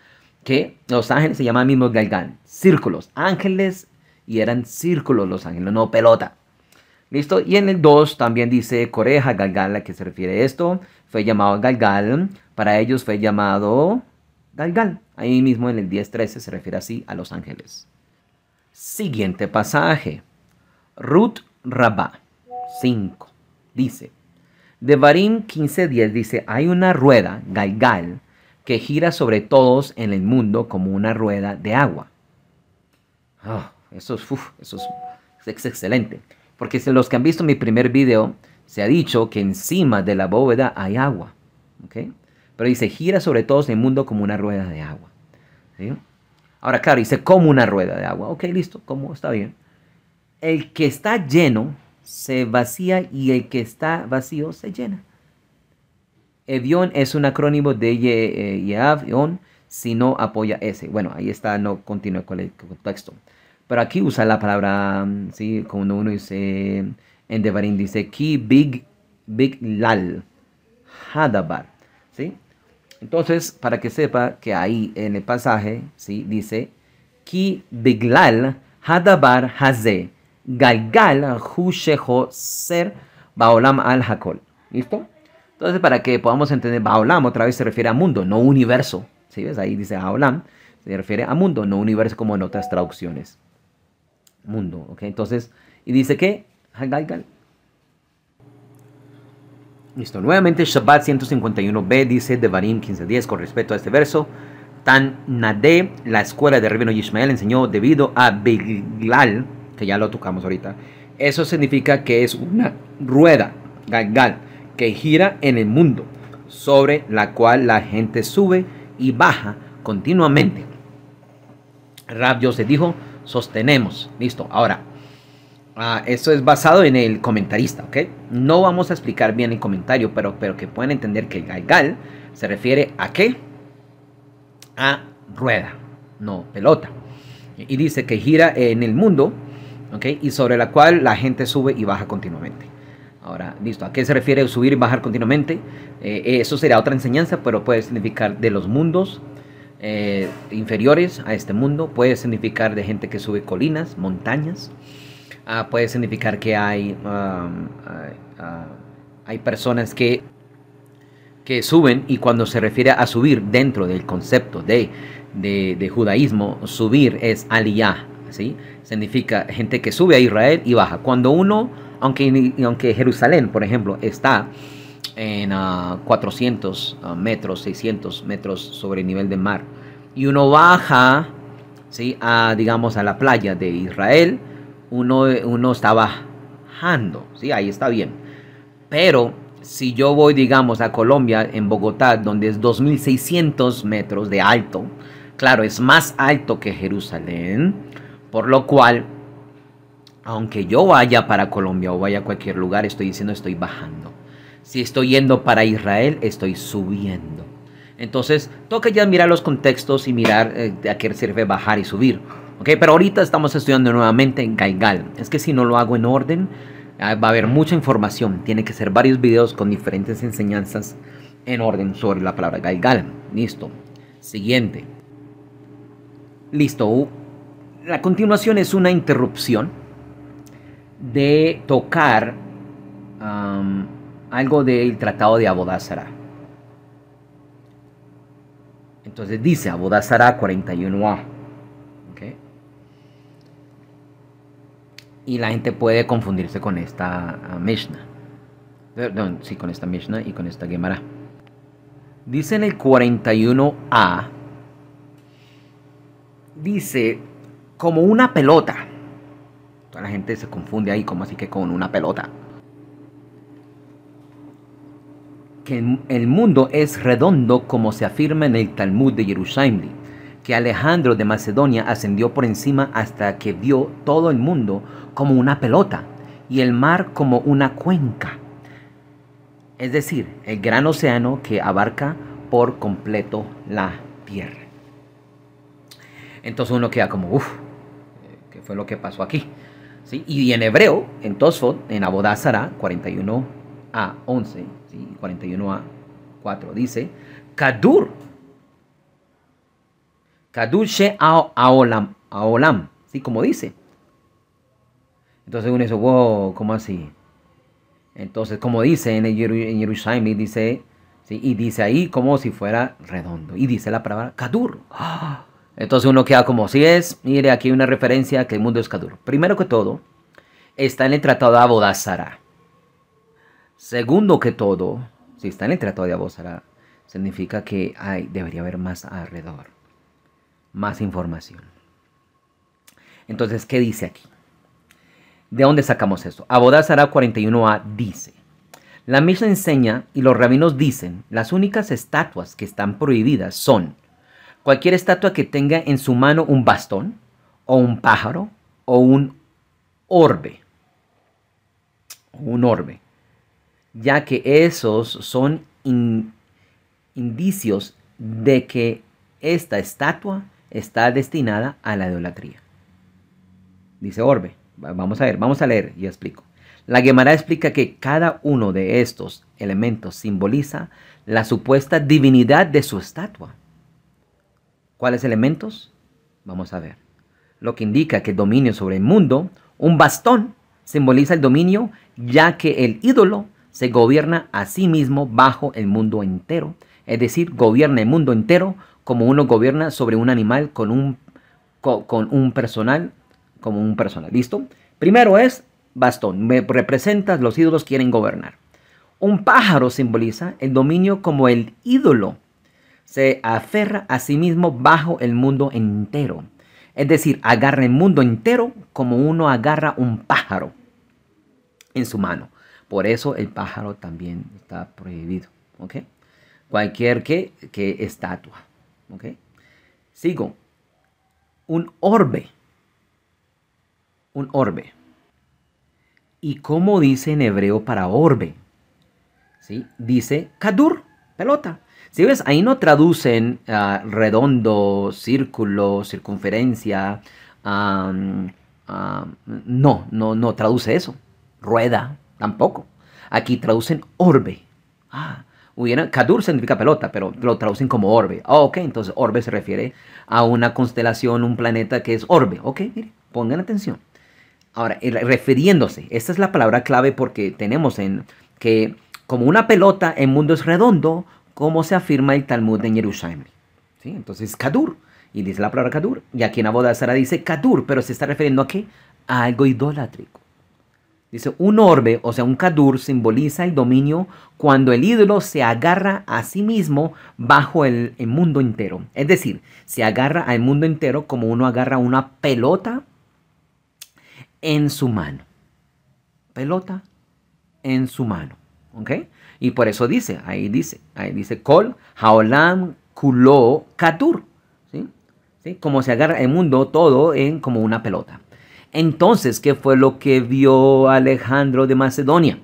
que los ángeles se llamaban mismos galgal. círculos, ángeles y eran círculos los ángeles, no pelota. ¿Listo? Y en el 2 también dice Coreja, Galgal, a que se refiere esto. Fue llamado Galgal. Para ellos fue llamado Galgal. Ahí mismo en el 10.13 se refiere así a los ángeles. Siguiente pasaje. Rut Rabá 5. Dice. De Barín 15.10 dice, hay una rueda, Galgal, que gira sobre todos en el mundo como una rueda de agua. Ah, eso, es, excelente. Porque los que han visto mi primer video, se ha dicho que encima de la bóveda hay agua. Pero dice, gira sobre todos en el mundo como una rueda de agua. Ahora, claro, dice como una rueda de agua. Ok, listo, como está bien. El que está lleno se vacía y el que está vacío se llena. Evion es un acrónimo de eh, si no apoya ese. Bueno, ahí está, no continúa con el contexto. Pero aquí usa la palabra, mm, ¿sí? Cuando uno dice, en Devarim dice, Ki Big, Big Lal, Hadabar, ¿sí? Entonces, para que sepa que ahí en el pasaje, ¿sí? Dice, Ki Biglal, Hadabar, Haze, Galgal, Husheho, Ser, Baolam, Al, Hakol. ¿Listo? Entonces, para que podamos entender, Baolam otra vez se refiere a mundo, no universo. ¿Sí ves? Ahí dice Baolam, se refiere a mundo, no universo como en otras traducciones. Mundo, ¿ok? Entonces, y dice que, Hagalgal. Listo, nuevamente Shabbat 151b dice Devarim 15.10 con respecto a este verso. Tan Nadé, la escuela de Rebino Yishmael, enseñó debido a Beglal, que ya lo tocamos ahorita. Eso significa que es una rueda, Galgal que gira en el mundo, sobre la cual la gente sube y baja continuamente. Rabio se dijo, sostenemos. Listo, ahora, ah, eso es basado en el comentarista, ¿ok? No vamos a explicar bien el comentario, pero, pero que puedan entender que el galgal se refiere a qué? A rueda, no pelota. Y dice que gira en el mundo, ¿ok? Y sobre la cual la gente sube y baja continuamente. Ahora, listo, ¿a qué se refiere subir y bajar continuamente? Eh, eh, eso sería otra enseñanza, pero puede significar de los mundos eh, inferiores a este mundo, puede significar de gente que sube colinas, montañas, ah, puede significar que um, ah, ah, hay, personas que, que suben y cuando se refiere a subir dentro del concepto de, de judaísmo, subir es aliyah, ¿sí? significa gente que sube a Israel y baja. Cuando uno aunque, Jerusalén, por ejemplo, está en 400 ah, ah, metros, 600 metros sobre el nivel del mar, y uno baja, ¿sí? digamos, a la playa de Israel, uno, uno está bajando, ¿sí? ahí está bien. Pero si yo voy, digamos, a Colombia, en Bogotá, donde es 2.600 metros de alto, claro, es más alto que Jerusalén, por lo cual aunque yo vaya para Colombia o vaya a cualquier lugar, estoy diciendo estoy bajando. Si estoy yendo para Israel, estoy subiendo. Entonces, toca ya mirar los contextos y mirar eh, a qué sirve bajar y subir. Pero ahorita estamos estudiando nuevamente en Gaigal. Es que si no lo hago en orden, ah, va a haber mucha información. Tiene que ser varios videos con diferentes enseñanzas en orden sobre la palabra Gaigal. Listo. Siguiente. Listo. La continuación es una interrupción de tocar algo del Tratado de Abodázara. Entonces dice Abodázara 41a. Y la gente puede confundirse con esta ah, Mishnah. Perdón, sí, con esta Mishnah y con esta Gemara. Dice en el 41a, dice, como una pelota la gente se confunde ahí, como así que con una pelota. Que el mundo es redondo como se afirma en el Talmud de Jerusalén, que Alejandro de Macedonia ascendió por encima hasta que vio todo el mundo como una pelota y el mar como una cuenca. Es decir, el gran océano que abarca por completo la tierra. Entonces uno queda como, uff, ¿qué fue lo que pasó aquí? Y en hebreo, en Tosfot, en Abodázara, 41 a 11, 41 a 4, dice, Kadur, Kadur she aolam, aolam, ¿sí? Como dice. Entonces uno dice, wow, ¿cómo así? Entonces, como dice en, el dice, ¿sí? y dice ahí como si fuera redondo. Y dice la palabra Kadur. ¡Ah! Entonces uno queda como si es, mire aquí hay una referencia que el mundo es caduro. Primero que todo, está en el tratado de Abodazara. Segundo que todo, si está en el tratado de Abodazara, significa que hay, debería haber más alrededor, más información. Entonces, ¿qué dice aquí? ¿De dónde sacamos esto? Abodazara 41a dice, la misma enseña y los rabinos dicen, las únicas estatuas que están prohibidas son Cualquier estatua que tenga en su mano un bastón, o un pájaro, o un orbe. Un orbe. Ya que esos son indicios de que esta estatua está destinada a la idolatría. Dice Orbe. Vamos a ver, vamos a leer y explico. La Gemara explica que cada uno de estos elementos simboliza la supuesta divinidad de su estatua. ¿Cuáles elementos? Vamos a ver. Lo que indica que el dominio sobre el mundo, un bastón, simboliza el dominio, ya que el ídolo se gobierna a sí mismo bajo el mundo entero. Es decir, gobierna el mundo entero como uno gobierna sobre un animal con un, un personal, como un personal. ¿Listo? Primero es bastón. Me representas, los ídolos quieren gobernar. Un pájaro simboliza el dominio como el ídolo se aferra a sí mismo bajo el mundo entero. Es decir, agarra el mundo entero como uno agarra un pájaro en su mano. Por eso el pájaro también está prohibido. ¿ok? Cualquier que, que estatua. ¿ok? Sigo. Un orbe. Un orbe. ¿Y cómo dice en hebreo para orbe? ¿Sí? Dice kadur, pelota. Si ves, ahí no traducen ah, redondo, círculo, circunferencia. no, no, no traduce eso. Rueda, tampoco. Aquí traducen orbe. Ah, hubiera, significa pelota, pero lo traducen como orbe. Ah, ok, entonces orbe se refiere a una constelación, un planeta que es orbe. Ok, mire, pongan atención. Ahora, refiriéndose, esta es la palabra clave porque tenemos en que como una pelota, el mundo es redondo, como se afirma el Talmud en Jerusalén. ¿Sí? Entonces, Kadur. Y dice la palabra Kadur. Y aquí en boda Sara dice Kadur, pero se está refiriendo a qué? A algo idolátrico. Dice, un orbe, o sea, un kadur, simboliza el dominio cuando el ídolo se agarra a sí mismo bajo el, mundo entero. Es decir, se agarra al mundo entero como uno agarra una pelota en su mano. Pelota en su mano. ¿Ok? Y por eso dice, ahí dice, ahí dice, Col, Haolam Kulo Katur. ¿sí? Como se agarra el mundo todo en como una pelota. Entonces, ¿qué fue lo que vio Alejandro de Macedonia?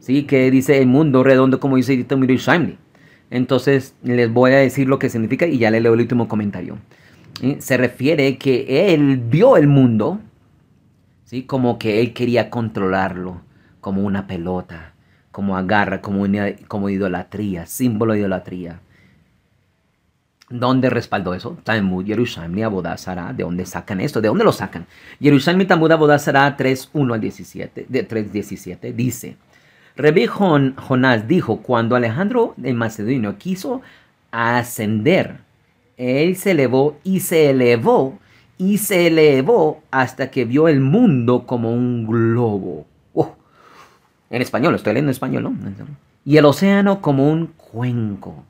¿Sí? Que dice el mundo redondo, como dice Dito Entonces, les voy a decir lo que significa y ya le leo el último comentario. Se refiere que él vio el mundo, ¿sí? Como que él quería controlarlo, como una pelota como agarra, como, como idolatría, símbolo de idolatría. ¿Dónde respaldó eso? Talmud, Jerusalén, Abodazara. ¿De dónde sacan esto? ¿De dónde lo sacan? Jerusalén, Talmud, Abodazara 3.1 al 17, de 3.17 dice, Rebí Jonás dijo, cuando Alejandro el Macedonio quiso ascender, él se elevó y se elevó y se elevó hasta que vio el mundo como un globo. En español, estoy leyendo en español, ¿no? Y el océano como un cuenco.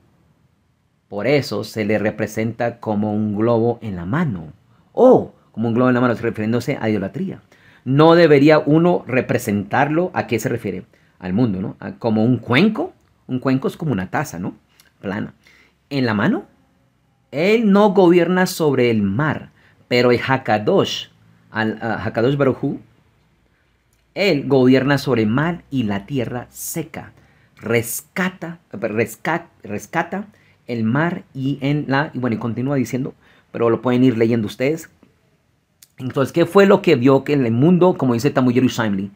Por eso se le representa como un globo en la mano. O como un globo en la mano, refiriéndose a idolatría. No debería uno representarlo, ¿a qué se refiere? Al mundo, ¿no? Como un cuenco. Un cuenco es como una taza, ¿no? Plana. En la mano. Él no gobierna sobre el mar, pero el Hakadosh, al, ah, Hakadosh él gobierna sobre mar y la tierra seca. Rescata, rescata, rescata el mar y en la... Y bueno, y continúa diciendo, pero lo pueden ir leyendo ustedes. Entonces, ¿qué fue lo que vio que en el mundo, como dice Tamuyero Shimley,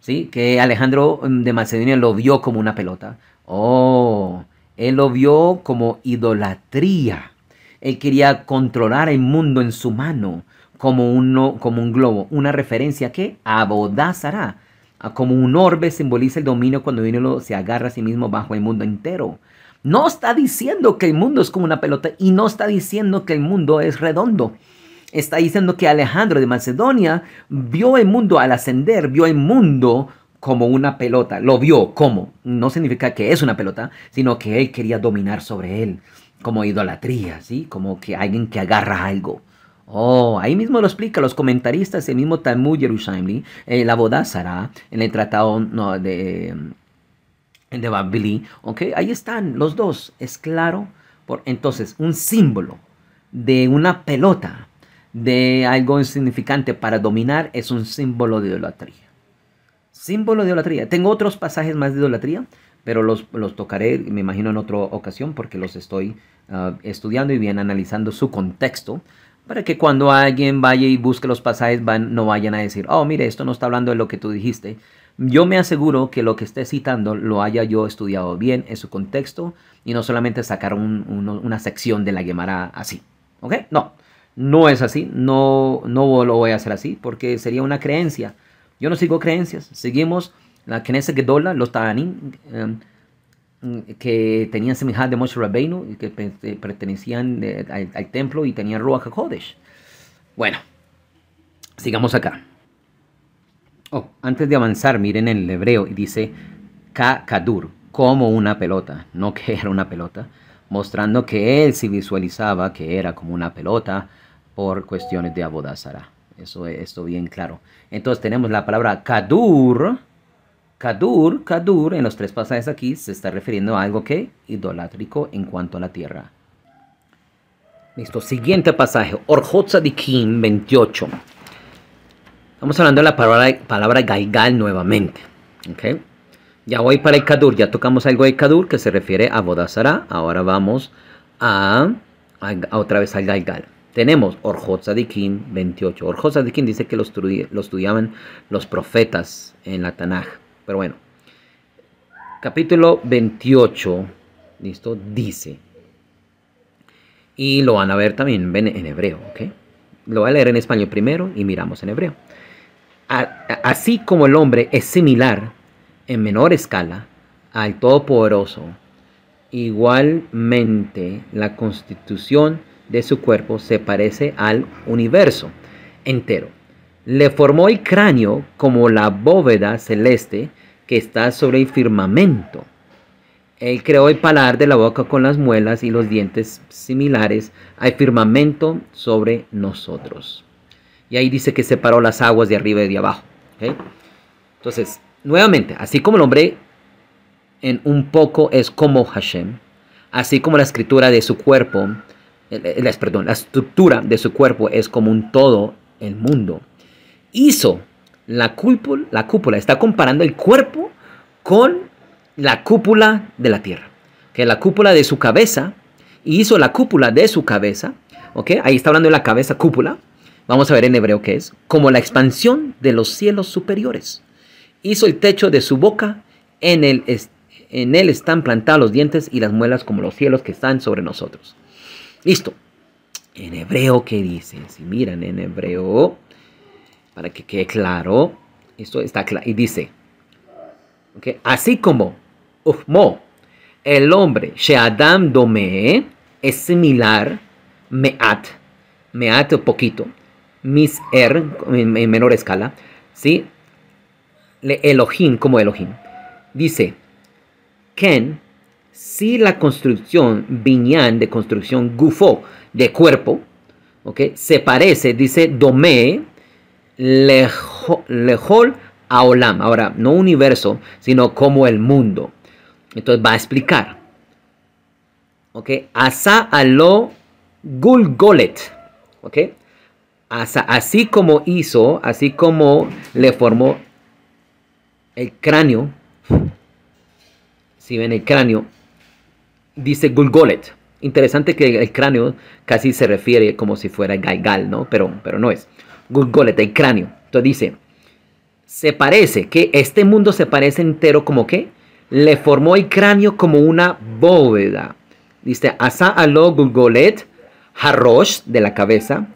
¿sí? que Alejandro mm, de Macedonia lo vio como una pelota? Oh, él lo vio como idolatría. Él quería controlar el mundo en su mano como, uno, como un globo, una referencia que abodazará. Como un orbe simboliza el dominio cuando uno se agarra a sí mismo bajo el mundo entero. No está diciendo que el mundo es como una pelota y no está diciendo que el mundo es redondo. Está diciendo que Alejandro de Macedonia vio el mundo al ascender, vio el mundo como una pelota. Lo vio como. No significa que es una pelota, sino que él quería dominar sobre él, como idolatría, ¿sí? Como que alguien que agarra algo. Oh, ahí mismo lo explica los comentaristas, el mismo Talmud Jerusalén eh, la Bodásara, en el tratado de, de ¿ok? Ahí están los dos, es claro. Por, entonces, un símbolo de una pelota, de algo insignificante para dominar, es un símbolo de idolatría. Símbolo de idolatría. Tengo otros pasajes más de idolatría, pero los, tocaré, me imagino, en otra ocasión, porque los estoy ah, estudiando y bien analizando su contexto para que cuando alguien vaya y busque los pasajes van, no vayan a decir, oh, mire, esto no está hablando de lo que tú dijiste. Yo me aseguro que lo que esté citando lo haya yo estudiado bien en su contexto y no solamente sacar una sección de la Gemara así. ¿Ok? No, no es así, no, no lo voy a hacer así porque sería una creencia. Yo no sigo creencias, seguimos la Knesset Gedola, los Tadanín, em, Mm, que tenían semejad de Moshe Rabbeinu y que eh, pertenecían eh, al, templo y tenían Ruach Kodesh. Bueno, sigamos acá. Oh, antes de avanzar, miren en el hebreo y dice Ka Kadur, como una pelota, no que era una pelota, mostrando que él se visualizaba que era como una pelota por cuestiones de abodazara. Eso es bien claro. Entonces tenemos la palabra Kadur, Kadur, Kadur, en los tres pasajes aquí, se está refiriendo a algo que idolátrico en cuanto a la tierra. Listo, siguiente pasaje, Orjotzadikim 28. Vamos hablando de la palabra, palabra Gaigal nuevamente. Ya voy para el Kadur, ya tocamos algo de Kadur que se refiere a Bodasara. Ahora vamos a, otra vez al Gaigal. Tenemos Orjotzadikim 28. Orjotzadikim dice que los lo estudiaban los profetas en la Tanaj. Pero bueno, capítulo 28, listo, dice. Y lo van a ver también en hebreo, ¿ok? Lo voy a leer en español primero y miramos en hebreo. Así como el hombre es similar en menor escala al Todopoderoso, igualmente la constitución de su cuerpo se parece al universo entero le formó el cráneo como la bóveda celeste que está sobre el firmamento. Él creó el palar de la boca con las muelas y los dientes similares al firmamento sobre nosotros. Y ahí dice que separó las aguas de arriba y de abajo. Entonces, nuevamente, así como el hombre en un poco es como Hashem, así como la escritura de su cuerpo, perdón, la estructura de su cuerpo es como un todo el mundo hizo la cúpula, está comparando el cuerpo con la cúpula de la tierra, que la cúpula de su cabeza, hizo la cúpula de su cabeza, ¿ok? Ahí está hablando de la cabeza cúpula, vamos a ver en hebreo qué es, como la expansión de los cielos superiores. Hizo el techo de su boca, en el en él están plantados los dientes y las muelas como los cielos que están sobre nosotros. Listo. En hebreo, ¿qué dicen? Si miran en hebreo, para que quede claro. Esto está claro. Y dice, así como Ufmo. el hombre, Sheadam Dome, es similar, Meat, Meat poquito, Mis Er, en, menor escala, ¿sí? Le Elohim, como Elohim. Dice, Ken, si la construcción, Viñán, de construcción Gufo, de cuerpo, ¿ok? Se parece, dice Dome, lejol aolam. Ahora, no universo, sino como el mundo. Entonces va a explicar. ¿Ok? Asa alo gulgolet. ¿Ok? Asa, así como hizo, así como le formó el cráneo. Si ven el cráneo, dice gulgolet. Interesante que el cráneo casi se refiere como si fuera gaigal, ¿no? Pero, pero no es. Gugolet, el cráneo. Entonces dice, se parece, que este mundo se parece entero como que le formó el cráneo como una bóveda. Dice, Asa aló Gulgolet, Harosh de la cabeza,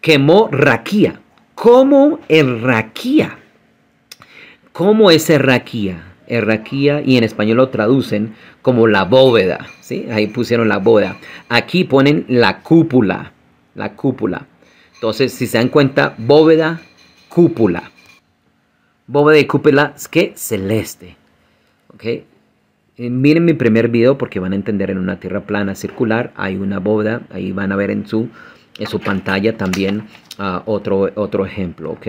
quemó Raquía. ¿Cómo es Raquía? ¿Cómo es Raquía? Erraquía y en español lo traducen como la bóveda, ¿sí? Ahí pusieron la bóveda. Aquí ponen la cúpula, la cúpula. Entonces, si se dan cuenta, bóveda, cúpula. Bóveda y cúpula es que celeste. ¿Ok? Eh, miren mi primer video porque van a entender en una tierra plana circular hay una bóveda. Ahí van a ver en su, su pantalla también ah, otro, otro ejemplo. ¿Ok?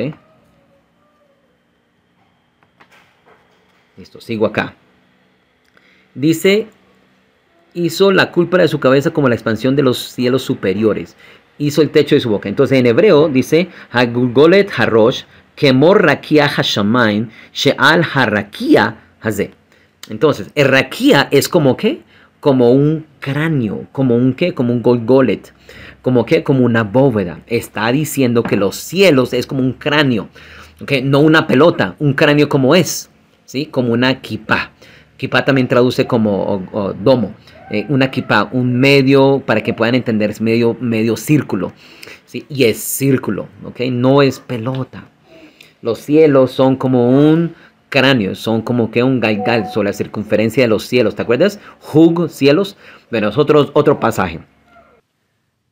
Listo, sigo acá. Dice hizo la culpa de su cabeza como la expansión de los cielos superiores hizo el techo de su boca. Entonces en hebreo dice, Hagulgolet Harosh, Kemor Rakia Hashamain, Sheal Harakia Haze. Entonces, el es como qué? Como un cráneo, como un qué? Como un Golgolet, como qué? Como una bóveda. Está diciendo que los cielos es como un cráneo, ¿okay? no una pelota, un cráneo como es, ¿sí? Como una kipá. Kipá también traduce como domo. Eh, una un medio, para que puedan entender, es medio, medio círculo. ¿sí? Y es círculo, ¿ok? No es pelota. Los cielos son como un cráneo, son como que un galgal sobre la circunferencia de los cielos, ¿te acuerdas? Hug, cielos. Bueno, nosotros otro, pasaje.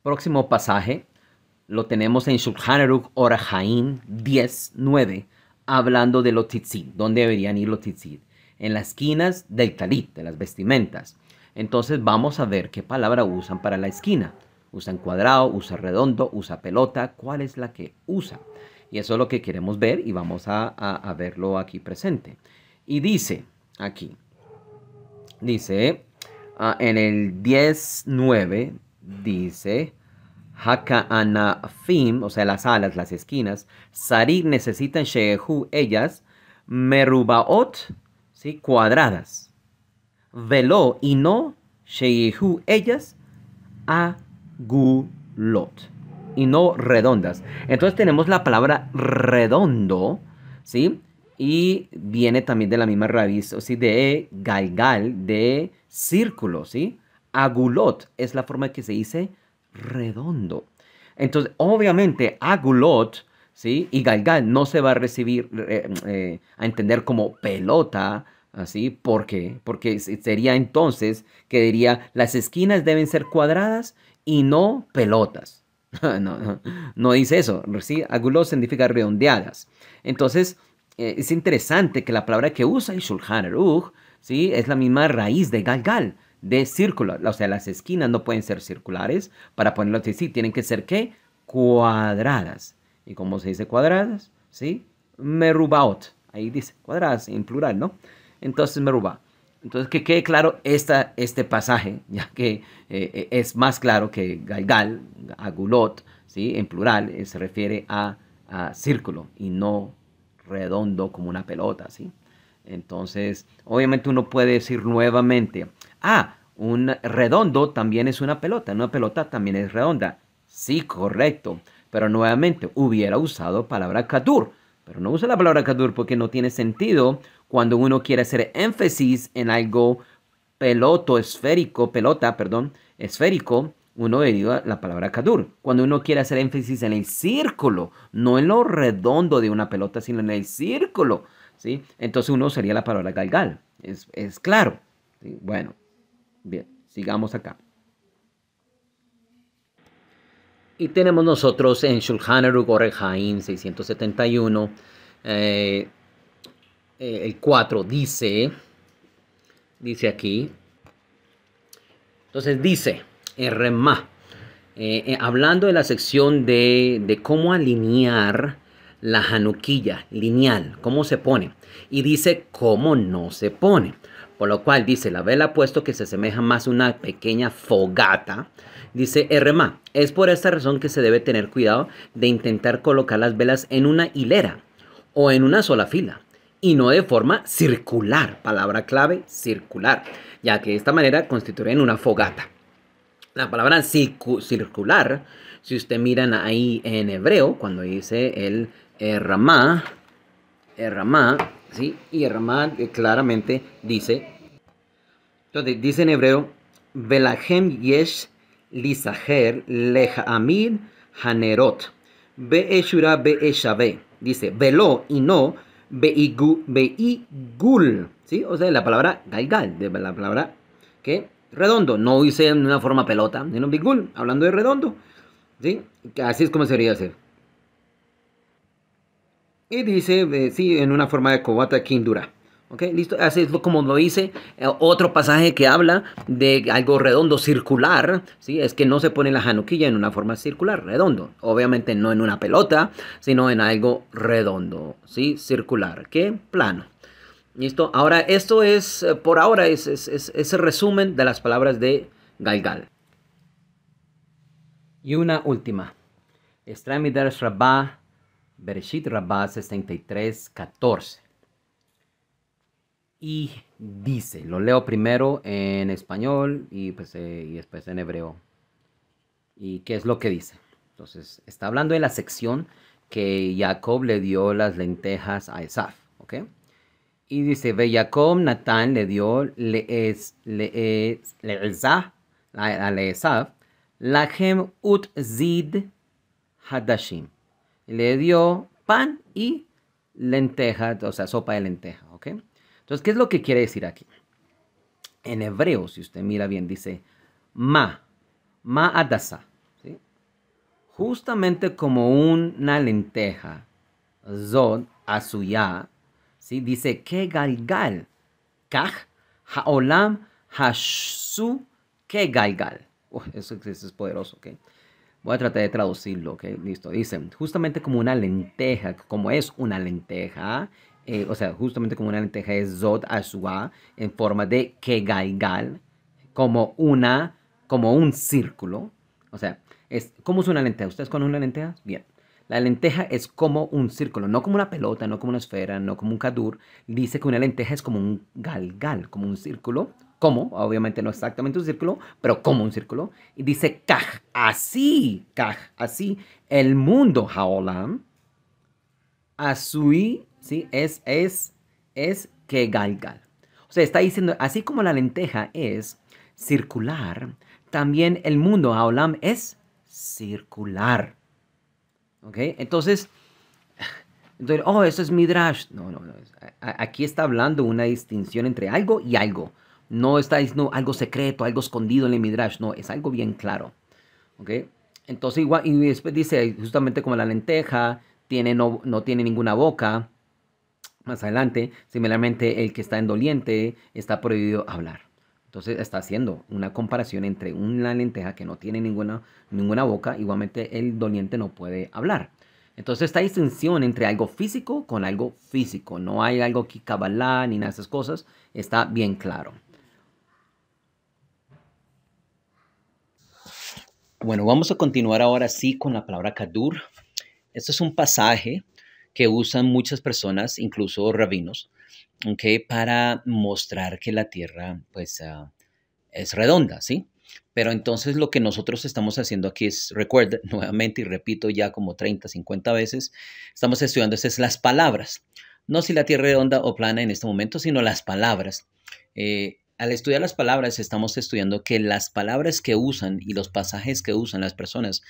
Próximo pasaje lo tenemos en Shulchan Aruch Orahaim 10, 9, hablando de los tzitzit, dónde deberían ir los tzitzit. En las esquinas del talit, de las vestimentas. Entonces vamos a ver qué palabra usan para la esquina. Usan cuadrado, usa redondo, usa pelota. ¿Cuál es la que usa? Y eso es lo que queremos ver y vamos a, verlo aquí presente. Y dice aquí, dice ah, en el 10.9, dice... Hakaanafim, o sea, las alas, las esquinas, necesitan Shehu, ellas, Merubaot, ¿sí? cuadradas veló y no sheyehu ellas agulot y no redondas. Entonces tenemos la palabra redondo, ¿sí? Y viene también de la misma raíz, o de galgal, de círculo, ¿sí? Agulot es la forma que se dice redondo. Entonces, obviamente, agulot, ¿sí? Y galgal no se va a recibir, eh, eh, a entender como pelota, Así, ¿por qué? Porque sería entonces que diría, las esquinas deben ser cuadradas y no pelotas. no, dice eso, ¿sí? Agulos significa redondeadas. Entonces, eh, es interesante que la palabra que usa el Shulchan ¿sí? Es la misma raíz de Galgal, de círculo. O sea, las esquinas no pueden ser circulares. Para ponerlo así, sí, tienen que ser, ¿qué? Cuadradas. ¿Y cómo se dice cuadradas? ¿Sí? Merubaot. Ahí dice cuadradas en plural, ¿no? entonces Merubá. Entonces, que quede claro este pasaje, ya que eh, eh, es más claro que Galgal, Agulot, ¿sí? en plural, eh, se refiere a, círculo y no redondo como una pelota. ¿sí? Entonces, obviamente uno puede decir nuevamente, ah, un redondo también es una pelota, una pelota también es redonda. Sí, correcto, pero nuevamente hubiera usado palabra kadur, pero no usa la palabra kadur porque no tiene sentido cuando uno quiere hacer énfasis en algo peloto esférico, pelota, perdón, esférico, uno deriva la palabra kadur. Cuando uno quiere hacer énfasis en el círculo, no en lo redondo de una pelota, sino en el círculo, ¿sí? Entonces uno sería la palabra galgal. Es, claro. Bueno, bien, sigamos acá. Y tenemos nosotros en Shulchan Aruch 671, eh, eh, el 4 dice, dice aquí, entonces dice RMA, eh, eh, hablando de la sección de, de cómo alinear la januquilla lineal, cómo se pone, y dice cómo no se pone. Por lo cual dice, la vela puesto que se asemeja más a una pequeña fogata, dice RMA. Es por esta razón que se debe tener cuidado de intentar colocar las velas en una hilera o en una sola fila, y no de forma circular, palabra clave, circular, ya que de esta manera constituyen una fogata. La palabra circular, si usted miran ahí en hebreo, cuando dice el erramá. Ramá, ¿sí? Y eh, claramente dice, entonces dice en hebreo, Velahem yesh lisaher lehamid hanerot, be eshura be dice, velo y no, Beigul, ¿sí? O sea, la palabra gaigal, de la palabra que redondo. No dice en una forma pelota, sino bigul hablando de redondo, ¿sí? Así es como sería hacer. Y dice, eh, sí, en una forma de cobata kindura. Okay, listo, así es como lo hice. Eh, otro pasaje que habla de algo redondo, circular, ¿sí? es que no se pone la januquilla en una forma circular, redondo. Obviamente no en una pelota, sino en algo redondo, ¿sí? circular, que plano. Listo, ahora esto es, eh, por ahora, es, es, resumen de las palabras de Galgal. Y una última. Estramidar Rabbah, Bereshit Rabbah 63, 14 y dice, lo leo primero en español y, pues, eh, y después en hebreo. ¿Y qué es lo que dice? Entonces, está hablando de la sección que Jacob le dio las lentejas a Esaf, ¿ok? Y dice, ve Jacob, Natán le dio le es, le es, le esaf, a ut zid hadashim. Le dio pan y lentejas, o sea, sopa de lenteja, ¿ok? Entonces, ¿qué es lo que quiere decir aquí? En hebreo, si usted mira bien, dice ma, ma adasa, justamente como una lenteja, zod asuya, ¿sí? dice que galgal, kaj, haolam, hashu, que galgal. eso, es poderoso, ¿ok? Voy a tratar de traducirlo, ¿ok? Listo. Dice, justamente como una lenteja, como es una lenteja, eh, o sea, justamente como una lenteja es Zod Ashwa, en forma de Kegaigal, como una, como un círculo. O sea, es, ¿cómo es una lenteja? ¿Ustedes conocen una lenteja? Bien. La lenteja es como un círculo, no como una pelota, no como una esfera, no como un kadur. Dice que una lenteja es como un galgal, como un círculo. Como, obviamente no exactamente un círculo, pero como un círculo. Y dice, kaj, así, kaj, así, el mundo, haolam, asui ¿sí? Es, es, es que galgal. O sea, está diciendo, así como la lenteja es circular, también el mundo, Aolam, es circular. ¿Ok? Entonces, oh, eso es Midrash. No, no, no. Aquí está hablando una distinción entre algo y algo. No está diciendo algo secreto, algo escondido en el Midrash. No, es algo bien claro. ¿Ok? Entonces, igual, y después dice, justamente como la lenteja tiene, no tiene ninguna boca, más adelante, similarmente, el que está en doliente está prohibido hablar. Entonces está haciendo una comparación entre una lenteja que no tiene ninguna, ninguna boca, igualmente el doliente no puede hablar. Entonces esta distinción entre algo físico con algo físico, no hay algo que cabalá ni nada de esas cosas, está bien claro. Bueno, vamos a continuar ahora sí con la palabra kadur. Esto es un pasaje que usan muchas personas, incluso rabinos, para mostrar que la Tierra pues, ah, es redonda, ¿sí? Pero entonces lo que nosotros estamos haciendo aquí es, recuerda nuevamente y repito ya como 30, 50 veces, estamos estudiando es las palabras. No si la Tierra es redonda o plana en este momento, sino las palabras. Eh, al estudiar las palabras, estamos estudiando que las palabras que usan y los pasajes que usan las personas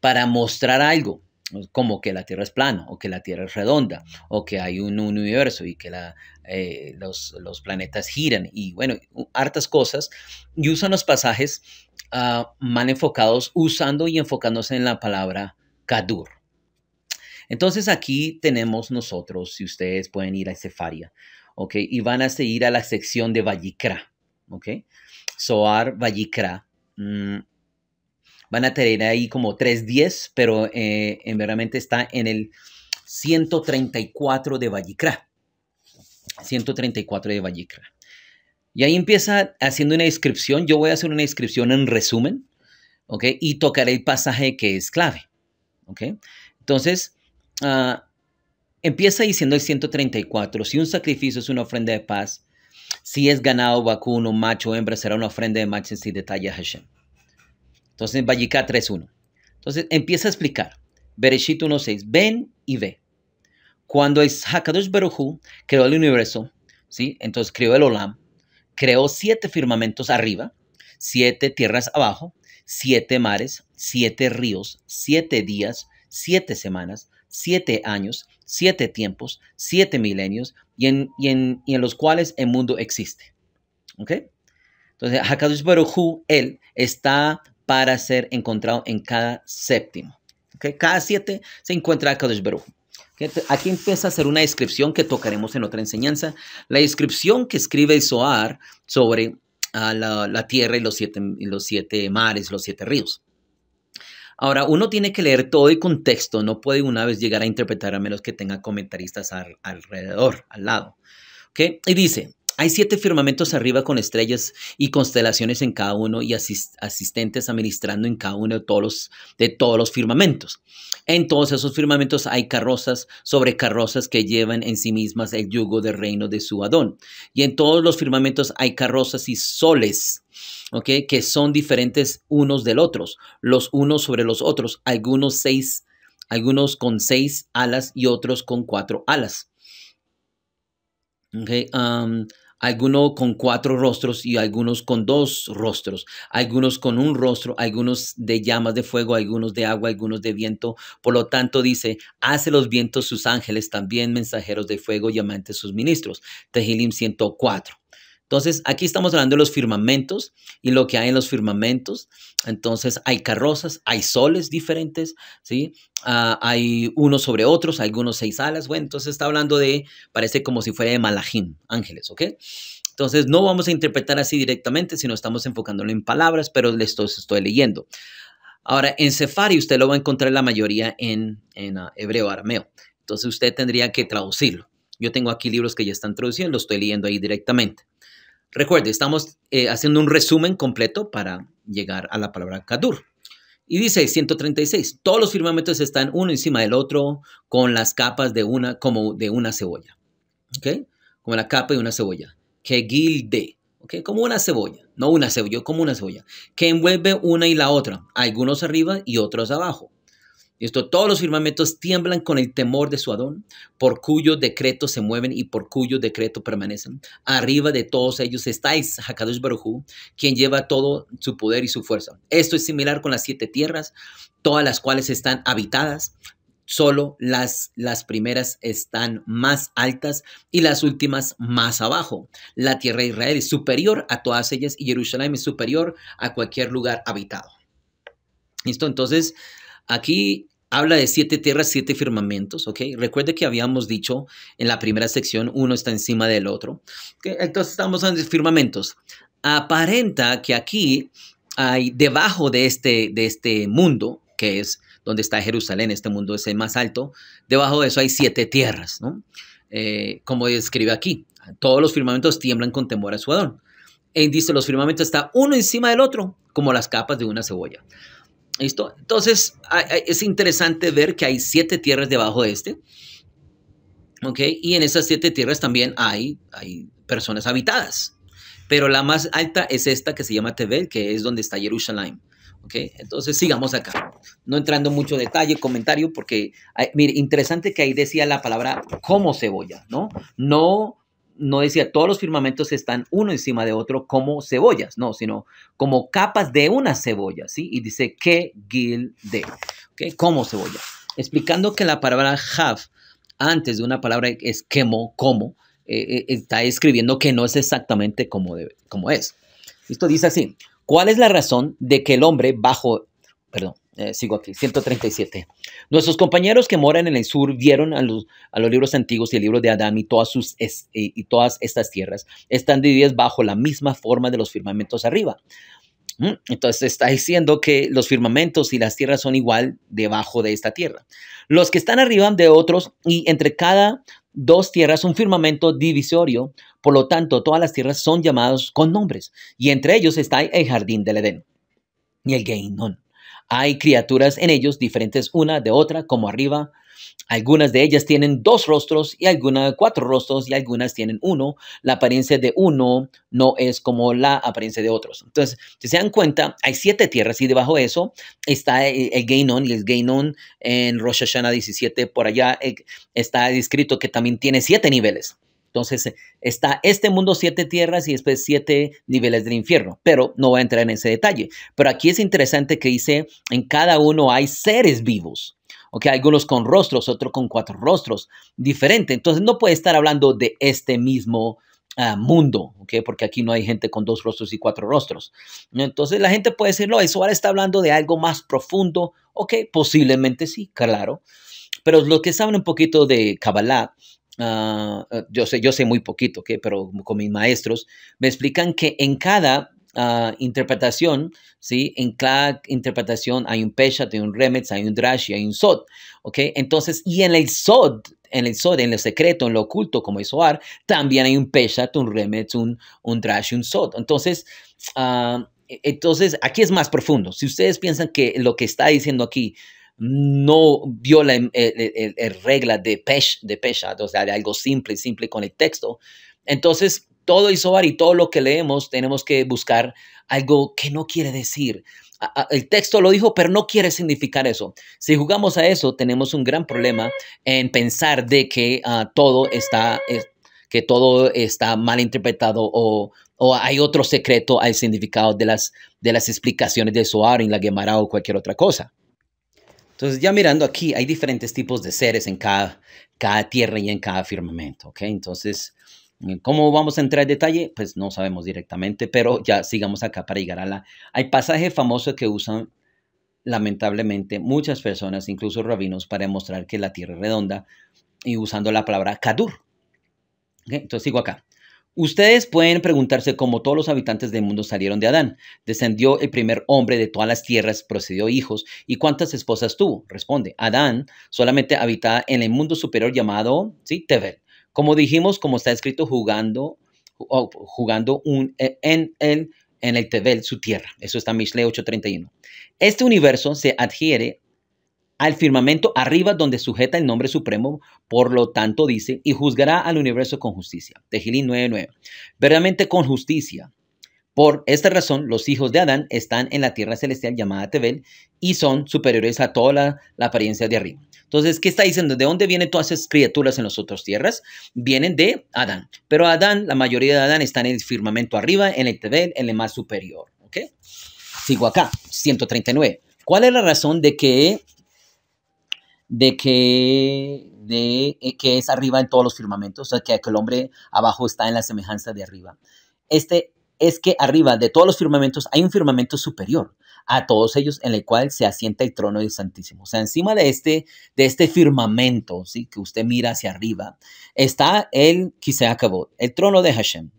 para mostrar algo, como que la Tierra es plana o que la Tierra es redonda o que hay un universo y que eh, los, planetas giran y bueno, hartas cosas y usan los pasajes ah, mal enfocados usando y enfocándose en la palabra Kadur. Entonces aquí tenemos nosotros, si ustedes pueden ir a cefaria ¿ok? Y van a seguir a la sección de Vallicra, ¿ok? Soar Vallicra. Mm, van a tener ahí como 3.10, pero eh, en verdad está en el 134 de Vallicra. 134 de Vallicra. Y ahí empieza haciendo una descripción. Yo voy a hacer una descripción en resumen, ¿ok? Y tocaré el pasaje que es clave, ¿ok? Entonces, ah, empieza diciendo el 134. Si un sacrificio es una ofrenda de paz, si es ganado vacuno, macho, hembra, será una ofrenda de machos y detalla Hashem. Entonces, Vallica 3.1. Entonces, empieza a explicar. Bereshit 1.6. Ven y ve. Cuando es Hakadosh creó el universo, ¿sí? Entonces creó el Olam, creó siete firmamentos arriba, siete tierras abajo, siete mares, siete ríos, siete días, siete semanas, siete años, siete tiempos, siete milenios, y en, en los cuales el mundo existe. ¿Ok? Entonces, Hakadosh Baruj él está para ser encontrado en cada séptimo. ¿okay? Cada siete se encuentra Kadosh Baruj. que Aquí empieza a ser una descripción que tocaremos en otra enseñanza. La descripción que escribe el sobre ah, la, tierra y los, siete, los siete mares, los siete ríos. Ahora, uno tiene que leer todo el contexto, no puede una vez llegar a interpretar a menos que tenga comentaristas alrededor, al lado. ¿Okay? Y dice, hay siete firmamentos arriba con estrellas y constelaciones en cada uno y asistentes administrando en cada uno de todos, los, de todos los firmamentos. En todos esos firmamentos hay carrozas sobre carrozas que llevan en sí mismas el yugo del reino de su Adón. Y en todos los firmamentos hay carrozas y soles. ¿okay? que son diferentes unos del otros, los unos sobre los otros, algunos seis, algunos con seis alas y otros con cuatro alas. ¿ok? algunos con cuatro rostros y algunos con dos rostros, algunos con un rostro, algunos de llamas de fuego, algunos de agua, algunos de viento. Por lo tanto, dice, hace los vientos sus ángeles, también mensajeros de fuego y amantes sus ministros. Tejilim 104. Entonces, aquí estamos hablando de los firmamentos y lo que hay en los firmamentos. Entonces, hay carrozas, hay soles diferentes, ¿sí? Ah, hay unos sobre otros, algunos seis alas. Bueno, entonces está hablando de, parece como si fuera de Malajín, ángeles, ¿ok? Entonces, no vamos a interpretar así directamente, sino estamos enfocándolo en palabras, pero les estoy, leyendo. Ahora, en Sefari usted lo va a encontrar la mayoría en, en ah, hebreo arameo. Entonces, usted tendría que traducirlo. Yo tengo aquí libros que ya están traduciendo, lo estoy leyendo ahí directamente. Recuerde, estamos eh, haciendo un resumen completo para llegar a la palabra Kadur. Y dice 136, todos los firmamentos están uno encima del otro con las capas de una, como de una cebolla. ¿Ok? Como la capa de una cebolla. Que guilde. ¿Ok? Como una cebolla. No una cebolla, como una cebolla. Que envuelve una y la otra. Algunos arriba y otros abajo. Esto, todos los firmamentos tiemblan con el temor de su Adón, por cuyo decreto se mueven y por cuyo decreto permanecen. Arriba de todos ellos estáis, Hakadosh Baruchú, quien lleva todo su poder y su fuerza. Esto es similar con las siete tierras, todas las cuales están habitadas. Solo las, las primeras están más altas y las últimas más abajo. La tierra de Israel es superior a todas ellas y Jerusalén es superior a cualquier lugar habitado. ¿Listo? Entonces, aquí habla de siete tierras, siete firmamentos, ¿ok? Recuerde que habíamos dicho en la primera sección, uno está encima del otro. Entonces estamos en firmamentos. Aparenta que aquí hay debajo de este, de este mundo, que es donde está Jerusalén, este mundo es el más alto, debajo de eso hay siete tierras, ¿no? Eh, como describe aquí, todos los firmamentos tiemblan con temor a su adorno. Él dice, los firmamentos está uno encima del otro, como las capas de una cebolla. ¿Listo? Entonces, es interesante ver que hay siete tierras debajo de este. ¿Ok? Y en esas siete tierras también hay, hay personas habitadas. Pero la más alta es esta que se llama Tebel, que es donde está Jerusalén. ¿Ok? Entonces, sigamos acá. No entrando mucho detalle, comentario, porque, mire, interesante que ahí decía la palabra como cebolla, ¿no? No no decía todos los firmamentos están uno encima de otro como cebollas, no, sino como capas de una cebolla, ¿sí? Y dice que gil de, ¿ok? Como cebolla. Explicando que la palabra have antes de una palabra es quemo, como, eh, eh, está escribiendo que no es exactamente como, como es. Esto dice así, ¿cuál es la razón de que el hombre bajo, perdón, eh, sigo aquí, 137. Nuestros compañeros que moran en el sur vieron a los, libros antiguos y el libro de Adán y todas, sus y, todas estas tierras están divididas bajo la misma forma de los firmamentos arriba. Mm, entonces está diciendo que los firmamentos y las tierras son igual debajo de esta tierra. Los que están arriba de otros y entre cada dos tierras un firmamento divisorio, por lo tanto todas las tierras son llamadas con nombres y entre ellos está el jardín del Edén y el Geinón hay criaturas en ellos diferentes una de otra, como arriba. Algunas de ellas tienen dos rostros y algunas cuatro rostros y algunas tienen uno. La apariencia de uno no es como la apariencia de otros. Entonces, si se dan cuenta, hay siete tierras y debajo de eso está el, Gainon y el Gainon en Rosh Hashanah 17 por allá eh, está descrito que también tiene siete niveles. Entonces eh, está este mundo, siete tierras y después siete niveles del infierno, pero no voy a entrar en ese detalle. Pero aquí es interesante que dice, en cada uno hay seres vivos. Ok, algunos con rostros, otros con cuatro rostros, diferente. Entonces no puede estar hablando de este mismo ah, mundo, ok, porque aquí no hay gente con dos rostros y cuatro rostros. Entonces la gente puede decir, no, eso ahora está hablando de algo más profundo. Ok, posiblemente sí, claro. Pero los que saben un poquito de Kabbalah Ah, eh, yo, sé, yo sé muy poquito, ¿qué? pero con mis maestros, me explican que en cada ah, interpretación, ¿sí? En cada interpretación hay un Peshat, hay un Remetz, hay un Drash y hay un Sod, ¿ok? Entonces, y en el Sod, en el Sod, en lo secreto, en lo oculto, como es oar, también hay un Peshat, un Remetz, un, un Drash y un Sod. Entonces, ah, e, entonces, aquí es más profundo. Si ustedes piensan que lo que está diciendo aquí no viola reglas de, pesh, de pesha, o sea, de algo simple, simple con el texto. Entonces, todo Isobar y todo lo que leemos tenemos que buscar algo que no quiere decir. El texto lo dijo, pero no quiere significar eso. Si jugamos a eso, tenemos un gran problema en pensar de que ah, todo está eh, que todo está mal interpretado o, hay otro secreto al significado de las, de las explicaciones de Soar en la Gemara o cualquier otra cosa. Entonces, ya mirando aquí, hay diferentes tipos de seres en cada, cada tierra y en cada firmamento, Entonces, eh, ¿cómo vamos a entrar en detalle? Pues no sabemos directamente, pero ya sigamos acá para llegar a la... Hay pasaje famoso que usan lamentablemente muchas personas, incluso rabinos, para demostrar que la tierra es redonda y usando la palabra kadur. Entonces, sigo acá. Ustedes pueden preguntarse cómo todos los habitantes del mundo salieron de Adán. Descendió el primer hombre de todas las tierras, procedió hijos, y cuántas esposas tuvo. Responde, Adán solamente habitaba en el mundo superior llamado ¿sí? Tebel. Como dijimos, como está escrito, jugando, jugando un, eh, en, en el Tebel, su tierra. Eso está en Mishle 8:31. Este universo se adhiere al firmamento arriba donde sujeta el nombre supremo, por lo tanto dice, y juzgará al universo con justicia. Tejilín 9.9. Verdaderamente con justicia. Por esta razón, los hijos de Adán están en la tierra celestial llamada Tebel y son superiores a toda la, apariencia de arriba. Entonces, ¿qué está diciendo? ¿De dónde vienen todas esas criaturas en las otras tierras? Vienen de Adán. Pero Adán, la mayoría de Adán está en el firmamento arriba, en el Tebel, en el más superior. ¿Ok? Sigo acá, 139. ¿Cuál es la razón de que de que, de, eh, que es arriba en todos los firmamentos, o sea, que, el hombre abajo está en la semejanza de arriba. Este es que arriba de todos los firmamentos hay un firmamento superior a todos ellos en el cual se asienta el trono del Santísimo. O sea, encima de este, de este firmamento, ¿sí? que usted mira hacia arriba, está el acabó el trono de Hashem.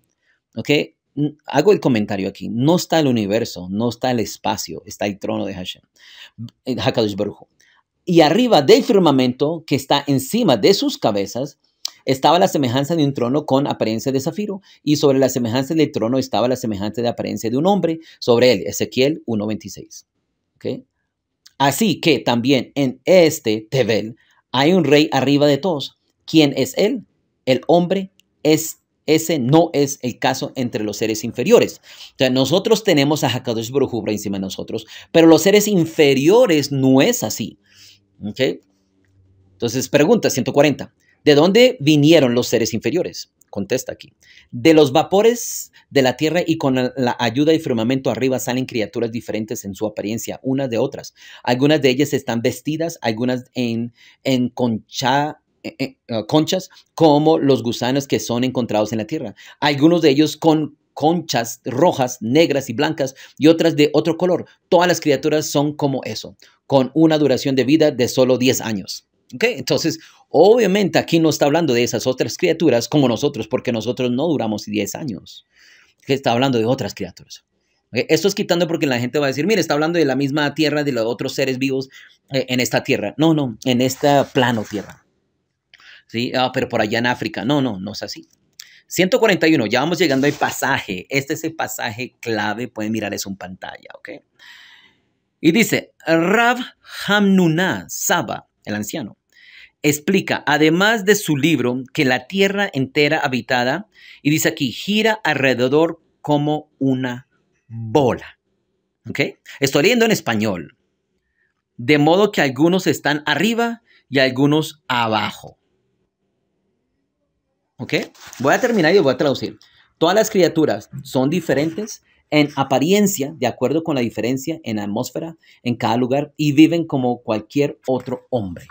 ¿Ok? Mm, hago el comentario aquí. No está el universo, no está el espacio, está el trono de Hashem. Eh, Hakadosh y arriba del firmamento que está encima de sus cabezas estaba la semejanza de un trono con apariencia de zafiro, y sobre la semejanza del trono estaba la semejanza de apariencia de un hombre, sobre él, Ezequiel 1.26. ¿Okay? Así que también en este Tebel hay un rey arriba de todos. ¿Quién es él? El hombre es ese no es el caso entre los seres inferiores. O sea, nosotros tenemos a Hakadosh Baruj encima de nosotros, pero los seres inferiores no es así. ¿Okay? Entonces, pregunta 140. ¿De dónde vinieron los seres inferiores? Contesta aquí. De los vapores de la tierra y con la ayuda y firmamento arriba salen criaturas diferentes en su apariencia, unas de otras. Algunas de ellas están vestidas, algunas en, concha, eh, eh, conchas, como los gusanos que son encontrados en la tierra. Algunos de ellos con conchas rojas, negras y blancas y otras de otro color. Todas las criaturas son como eso, con una duración de vida de solo 10 años. ¿Okay? Entonces, obviamente aquí no está hablando de esas otras criaturas como nosotros, porque nosotros no duramos 10 años. Está hablando de otras criaturas. Esto es quitando porque la gente va a decir, mire, está hablando de la misma tierra, de los otros seres vivos eh, en esta tierra. No, no, en esta plano tierra. ¿Sí? Ah, pero por allá en África. No, no, no es así. 141, ya vamos llegando al pasaje. Este es el pasaje clave, pueden mirar eso en pantalla, ¿ok? Y dice, Rab Hamnuna Saba, el anciano, explica, además de su libro, que la tierra entera habitada, y dice aquí, gira alrededor como una bola. ¿Ok? Estoy leyendo en español. De modo que algunos están arriba y algunos abajo. Voy a terminar y voy a traducir. Todas las criaturas son diferentes en apariencia, de acuerdo con la diferencia en la atmósfera, en cada lugar, y viven como cualquier otro hombre.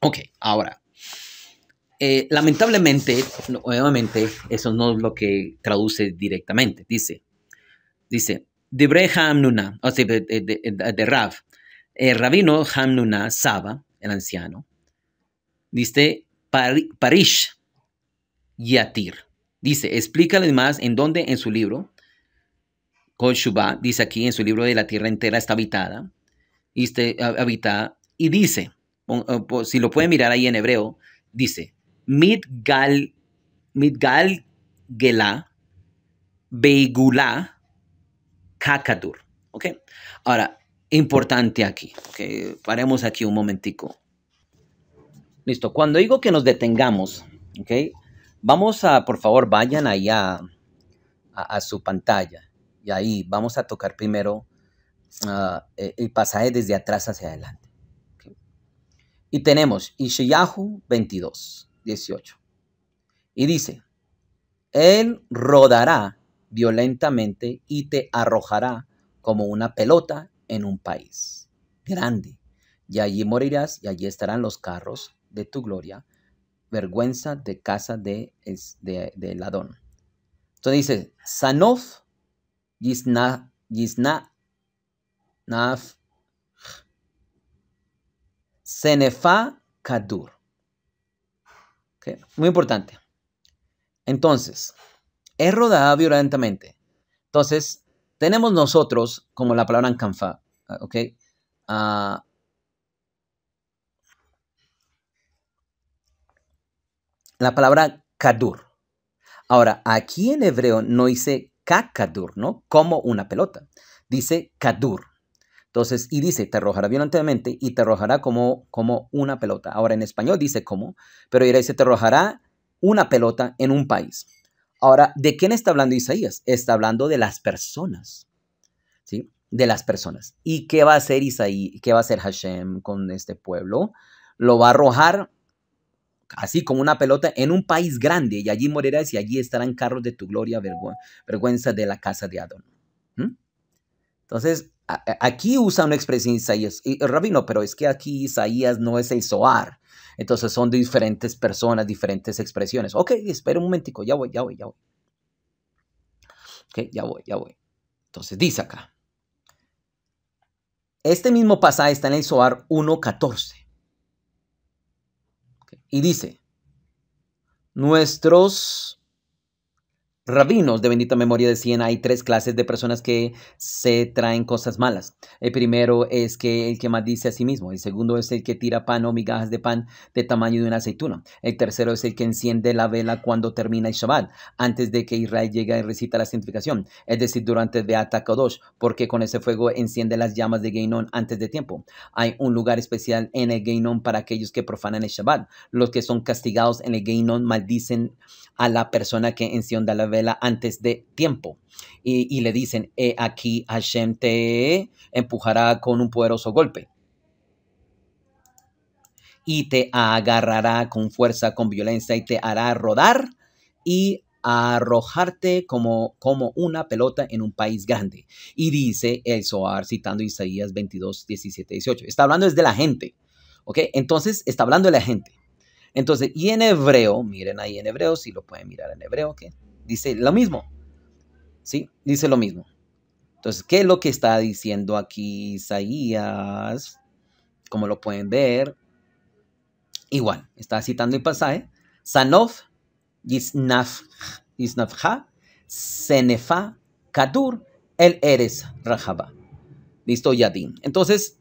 Ok, ahora, eh, lamentablemente, nuevamente, eso no es lo que traduce directamente. Dice, dice, "De o sea, de, de Rav, el rabino Hamnuna Saba, el anciano, dice, Parish, Yatir. Dice, explícale más en dónde en su libro, Koshubá, dice aquí en su libro de la tierra entera está habitada, este, habitada, y dice, eh, si lo pueden mirar ahí en hebreo, dice, Midgal, Midgal Gela beigula Kakadur. ¿Ok? Ahora, importante aquí, que paremos aquí un momentico. Listo, cuando digo que nos detengamos, ¿ok? Vamos a, por favor, vayan allá a, su pantalla y ahí vamos a tocar primero ah, e, el pasaje desde atrás hacia adelante. Y tenemos Ishiyahu 22, 18. Y dice, Él rodará violentamente y te arrojará como una pelota en un país grande. Y allí morirás y allí estarán los carros de tu gloria vergüenza de casa de, de, Ladón. Entonces dice, Sanof Yisna, Yisna Naf Senefa Kadur. Muy importante. Entonces, es rodada violentamente. Entonces, tenemos nosotros, como la palabra en ¿ok? a ah, la palabra kadur. Ahora, aquí en hebreo no dice kakadur, ¿no? Como una pelota. Dice kadur. Entonces, y dice, te arrojará violentamente y te arrojará como, como una pelota. Ahora en español dice como, pero y dice, te arrojará una pelota en un país. Ahora, ¿de quién está hablando Isaías? Está hablando de las personas. ¿Sí? De las personas. ¿Y qué va a hacer Isaías? ¿Qué va a hacer Hashem con este pueblo? Lo va a arrojar así como una pelota, en un país grande, y allí morirás, y allí estarán carros de tu gloria, vergüenza de la casa de Adón. Entonces, aquí usa una expresión Isaías, Rabino, pero es que aquí Isaías no es el Zoar. Entonces son diferentes personas, diferentes expresiones. Ok, espera un momentico, ya voy, ya voy, ya voy. Ok, ya voy, ya voy. Entonces dice acá. Este mismo pasaje está en el Zoar 1.14 y dice, nuestros rabinos de bendita memoria decían hay tres clases de personas que se traen cosas malas. El primero es que el que maldice a sí mismo. El segundo es el que tira pan o migajas de pan de tamaño de una aceituna. El tercero es el que enciende la vela cuando termina el Shabbat, antes de que Israel llegue y recita la santificación, es decir, durante el Beata porque con ese fuego enciende las llamas de Geinon antes de tiempo. Hay un lugar especial en el Geinon para aquellos que profanan el Shabbat. Los que son castigados en el Geinon maldicen a la persona que encienda la vela antes de tiempo. Y, le dicen, aquí Hashem te empujará con un poderoso golpe y te agarrará con fuerza, con violencia y te hará rodar y arrojarte como, como una pelota en un país grande. Y dice el Zohar, citando Isaías 22, 17, 18. Está hablando de la gente, ¿ok? Entonces está hablando de la gente. Entonces, y en hebreo, miren ahí en hebreo, si lo pueden mirar en hebreo, qué dice lo mismo. ¿Sí? Dice lo mismo. Entonces, ¿qué es lo que está diciendo aquí Isaías? Como lo pueden ver, igual, está citando el pasaje. Sanof, Yisnafja, Senefa, Kadur, El Eres, Rajaba. Listo, Yadim. Entonces,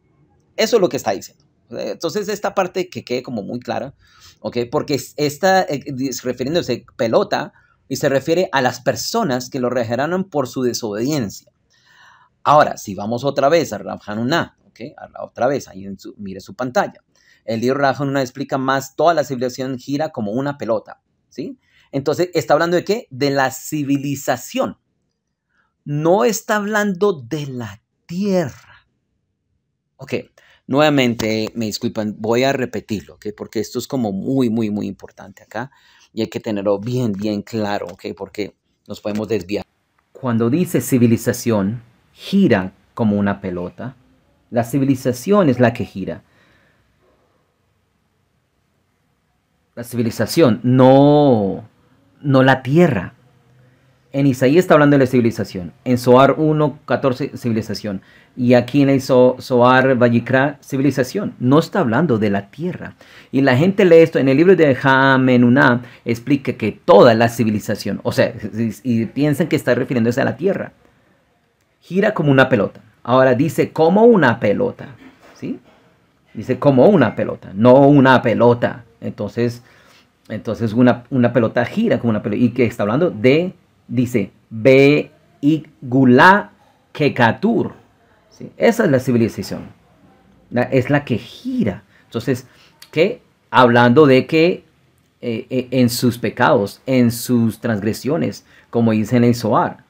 eso es lo que está diciendo. Eh, entonces, esta parte que quede como muy clara, ¿ok? Porque está refiriéndose eh, refiriéndose pelota y se refiere a las personas que lo regeneraron por su desobediencia. Ahora, si vamos otra vez a Rav Hanuná, ¿ok? otra vez, ahí en su, mire su pantalla. El libro Rav Hanuná explica más, toda la civilización gira como una pelota, ¿sí? Entonces, ¿está hablando de qué? De la civilización. No está hablando de la tierra. Ok, Nuevamente, me disculpan, voy a repetirlo, ¿ok? Porque esto es como muy, muy, muy importante acá y hay que tenerlo bien, bien claro, ¿ok? Porque nos podemos desviar. Cuando dice civilización, gira como una pelota. La civilización es la que gira. La civilización, no, no la tierra. En Isaías está hablando de la civilización. En Soar 1, 14, civilización. Y aquí en el Soar Vallicra, civilización. No está hablando de la tierra. Y la gente lee esto. En el libro de Jamenuná explica que toda la civilización, o sea, y piensan que está refiriéndose a la tierra. Gira como una pelota. Ahora dice como una pelota. ¿Sí? Dice como una pelota, no una pelota. Entonces, entonces una, una pelota gira como una pelota. Y que está hablando de dice Be Kekatur. Esa es la civilización. es la que gira. Entonces, que hablando de que eh, eh, en sus pecados, en sus transgresiones, como dicen en el Zohar,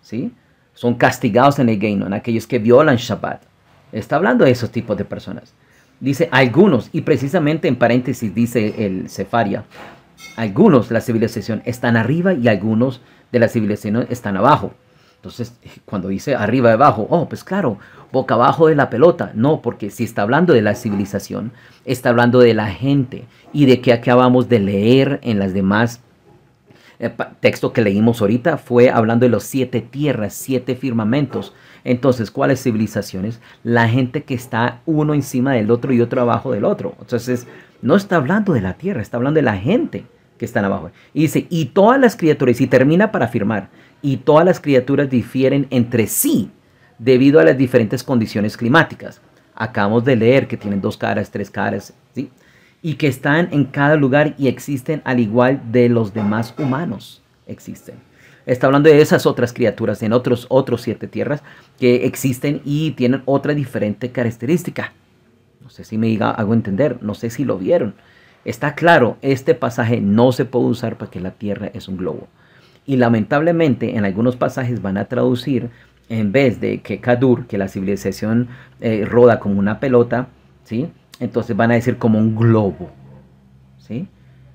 son castigados en el Geinon, aquellos que violan Shabbat. Está hablando de esos tipos de personas. Dice algunos, y precisamente en paréntesis dice el Sefaria, algunos la civilización están arriba y algunos de la civilización están abajo. Entonces, cuando dice arriba, abajo, oh, pues claro, boca abajo de la pelota. No, porque si está hablando de la civilización, está hablando de la gente y de que acabamos de leer en las demás eh, texto que leímos ahorita fue hablando de los siete tierras, siete firmamentos. Entonces, ¿cuáles civilizaciones? La gente que está uno encima del otro y otro abajo del otro. Entonces, no está hablando de la tierra, está hablando de la gente que están abajo. Y dice, y todas las criaturas, y termina para afirmar, y todas las criaturas difieren entre sí debido a las diferentes condiciones climáticas. Acabamos de leer que tienen dos caras, tres caras, ¿sí? Y que están en cada lugar y existen al igual de los demás humanos. Existen. Está hablando de esas otras criaturas en otros, otros siete tierras que existen y tienen otra diferente característica. No sé si me diga, hago entender, no sé si lo vieron. Está claro, este pasaje no se puede usar para que la Tierra es un globo. Y lamentablemente en algunos pasajes van a traducir, en vez de que Kadur, que la civilización eh, roda como una pelota, ¿sí? entonces van a decir como un globo. ¿sí?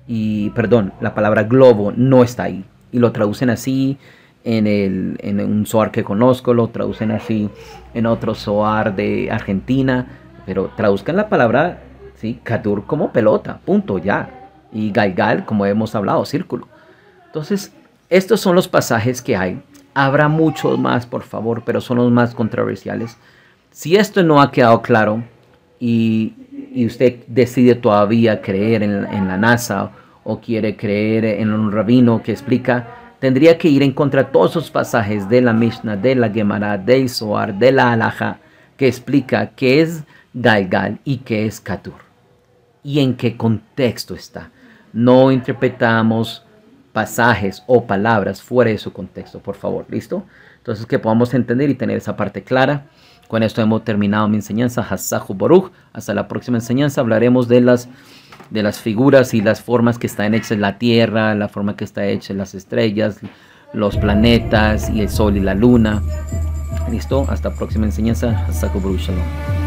Y perdón, la palabra globo no está ahí. Y lo traducen así en, en un soar que conozco, lo traducen así en otro soar de Argentina, pero traduzcan la palabra Katur como pelota, punto, ya. Y Gaigal, como hemos hablado, círculo. Entonces, estos son los pasajes que hay. Habrá muchos más, por favor, pero son los más controversiales. Si esto no ha quedado claro y, usted decide todavía creer en, la NASA o quiere creer en un rabino que explica, tendría que ir en contra de todos esos pasajes de la Mishnah, de la Gemara, de Zohar, de la Alaja, que explica qué es Galgal y qué es Katur y en qué contexto está. No interpretamos pasajes o palabras fuera de su contexto, por favor, ¿listo? Entonces que podamos entender y tener esa parte clara. Con esto hemos terminado mi enseñanza, Hasta la próxima enseñanza hablaremos de las, de las figuras y las formas que están hechas en la Tierra, la forma que está hecha las estrellas, los planetas y el Sol y la Luna. ¿Listo? Hasta la próxima enseñanza, la próxima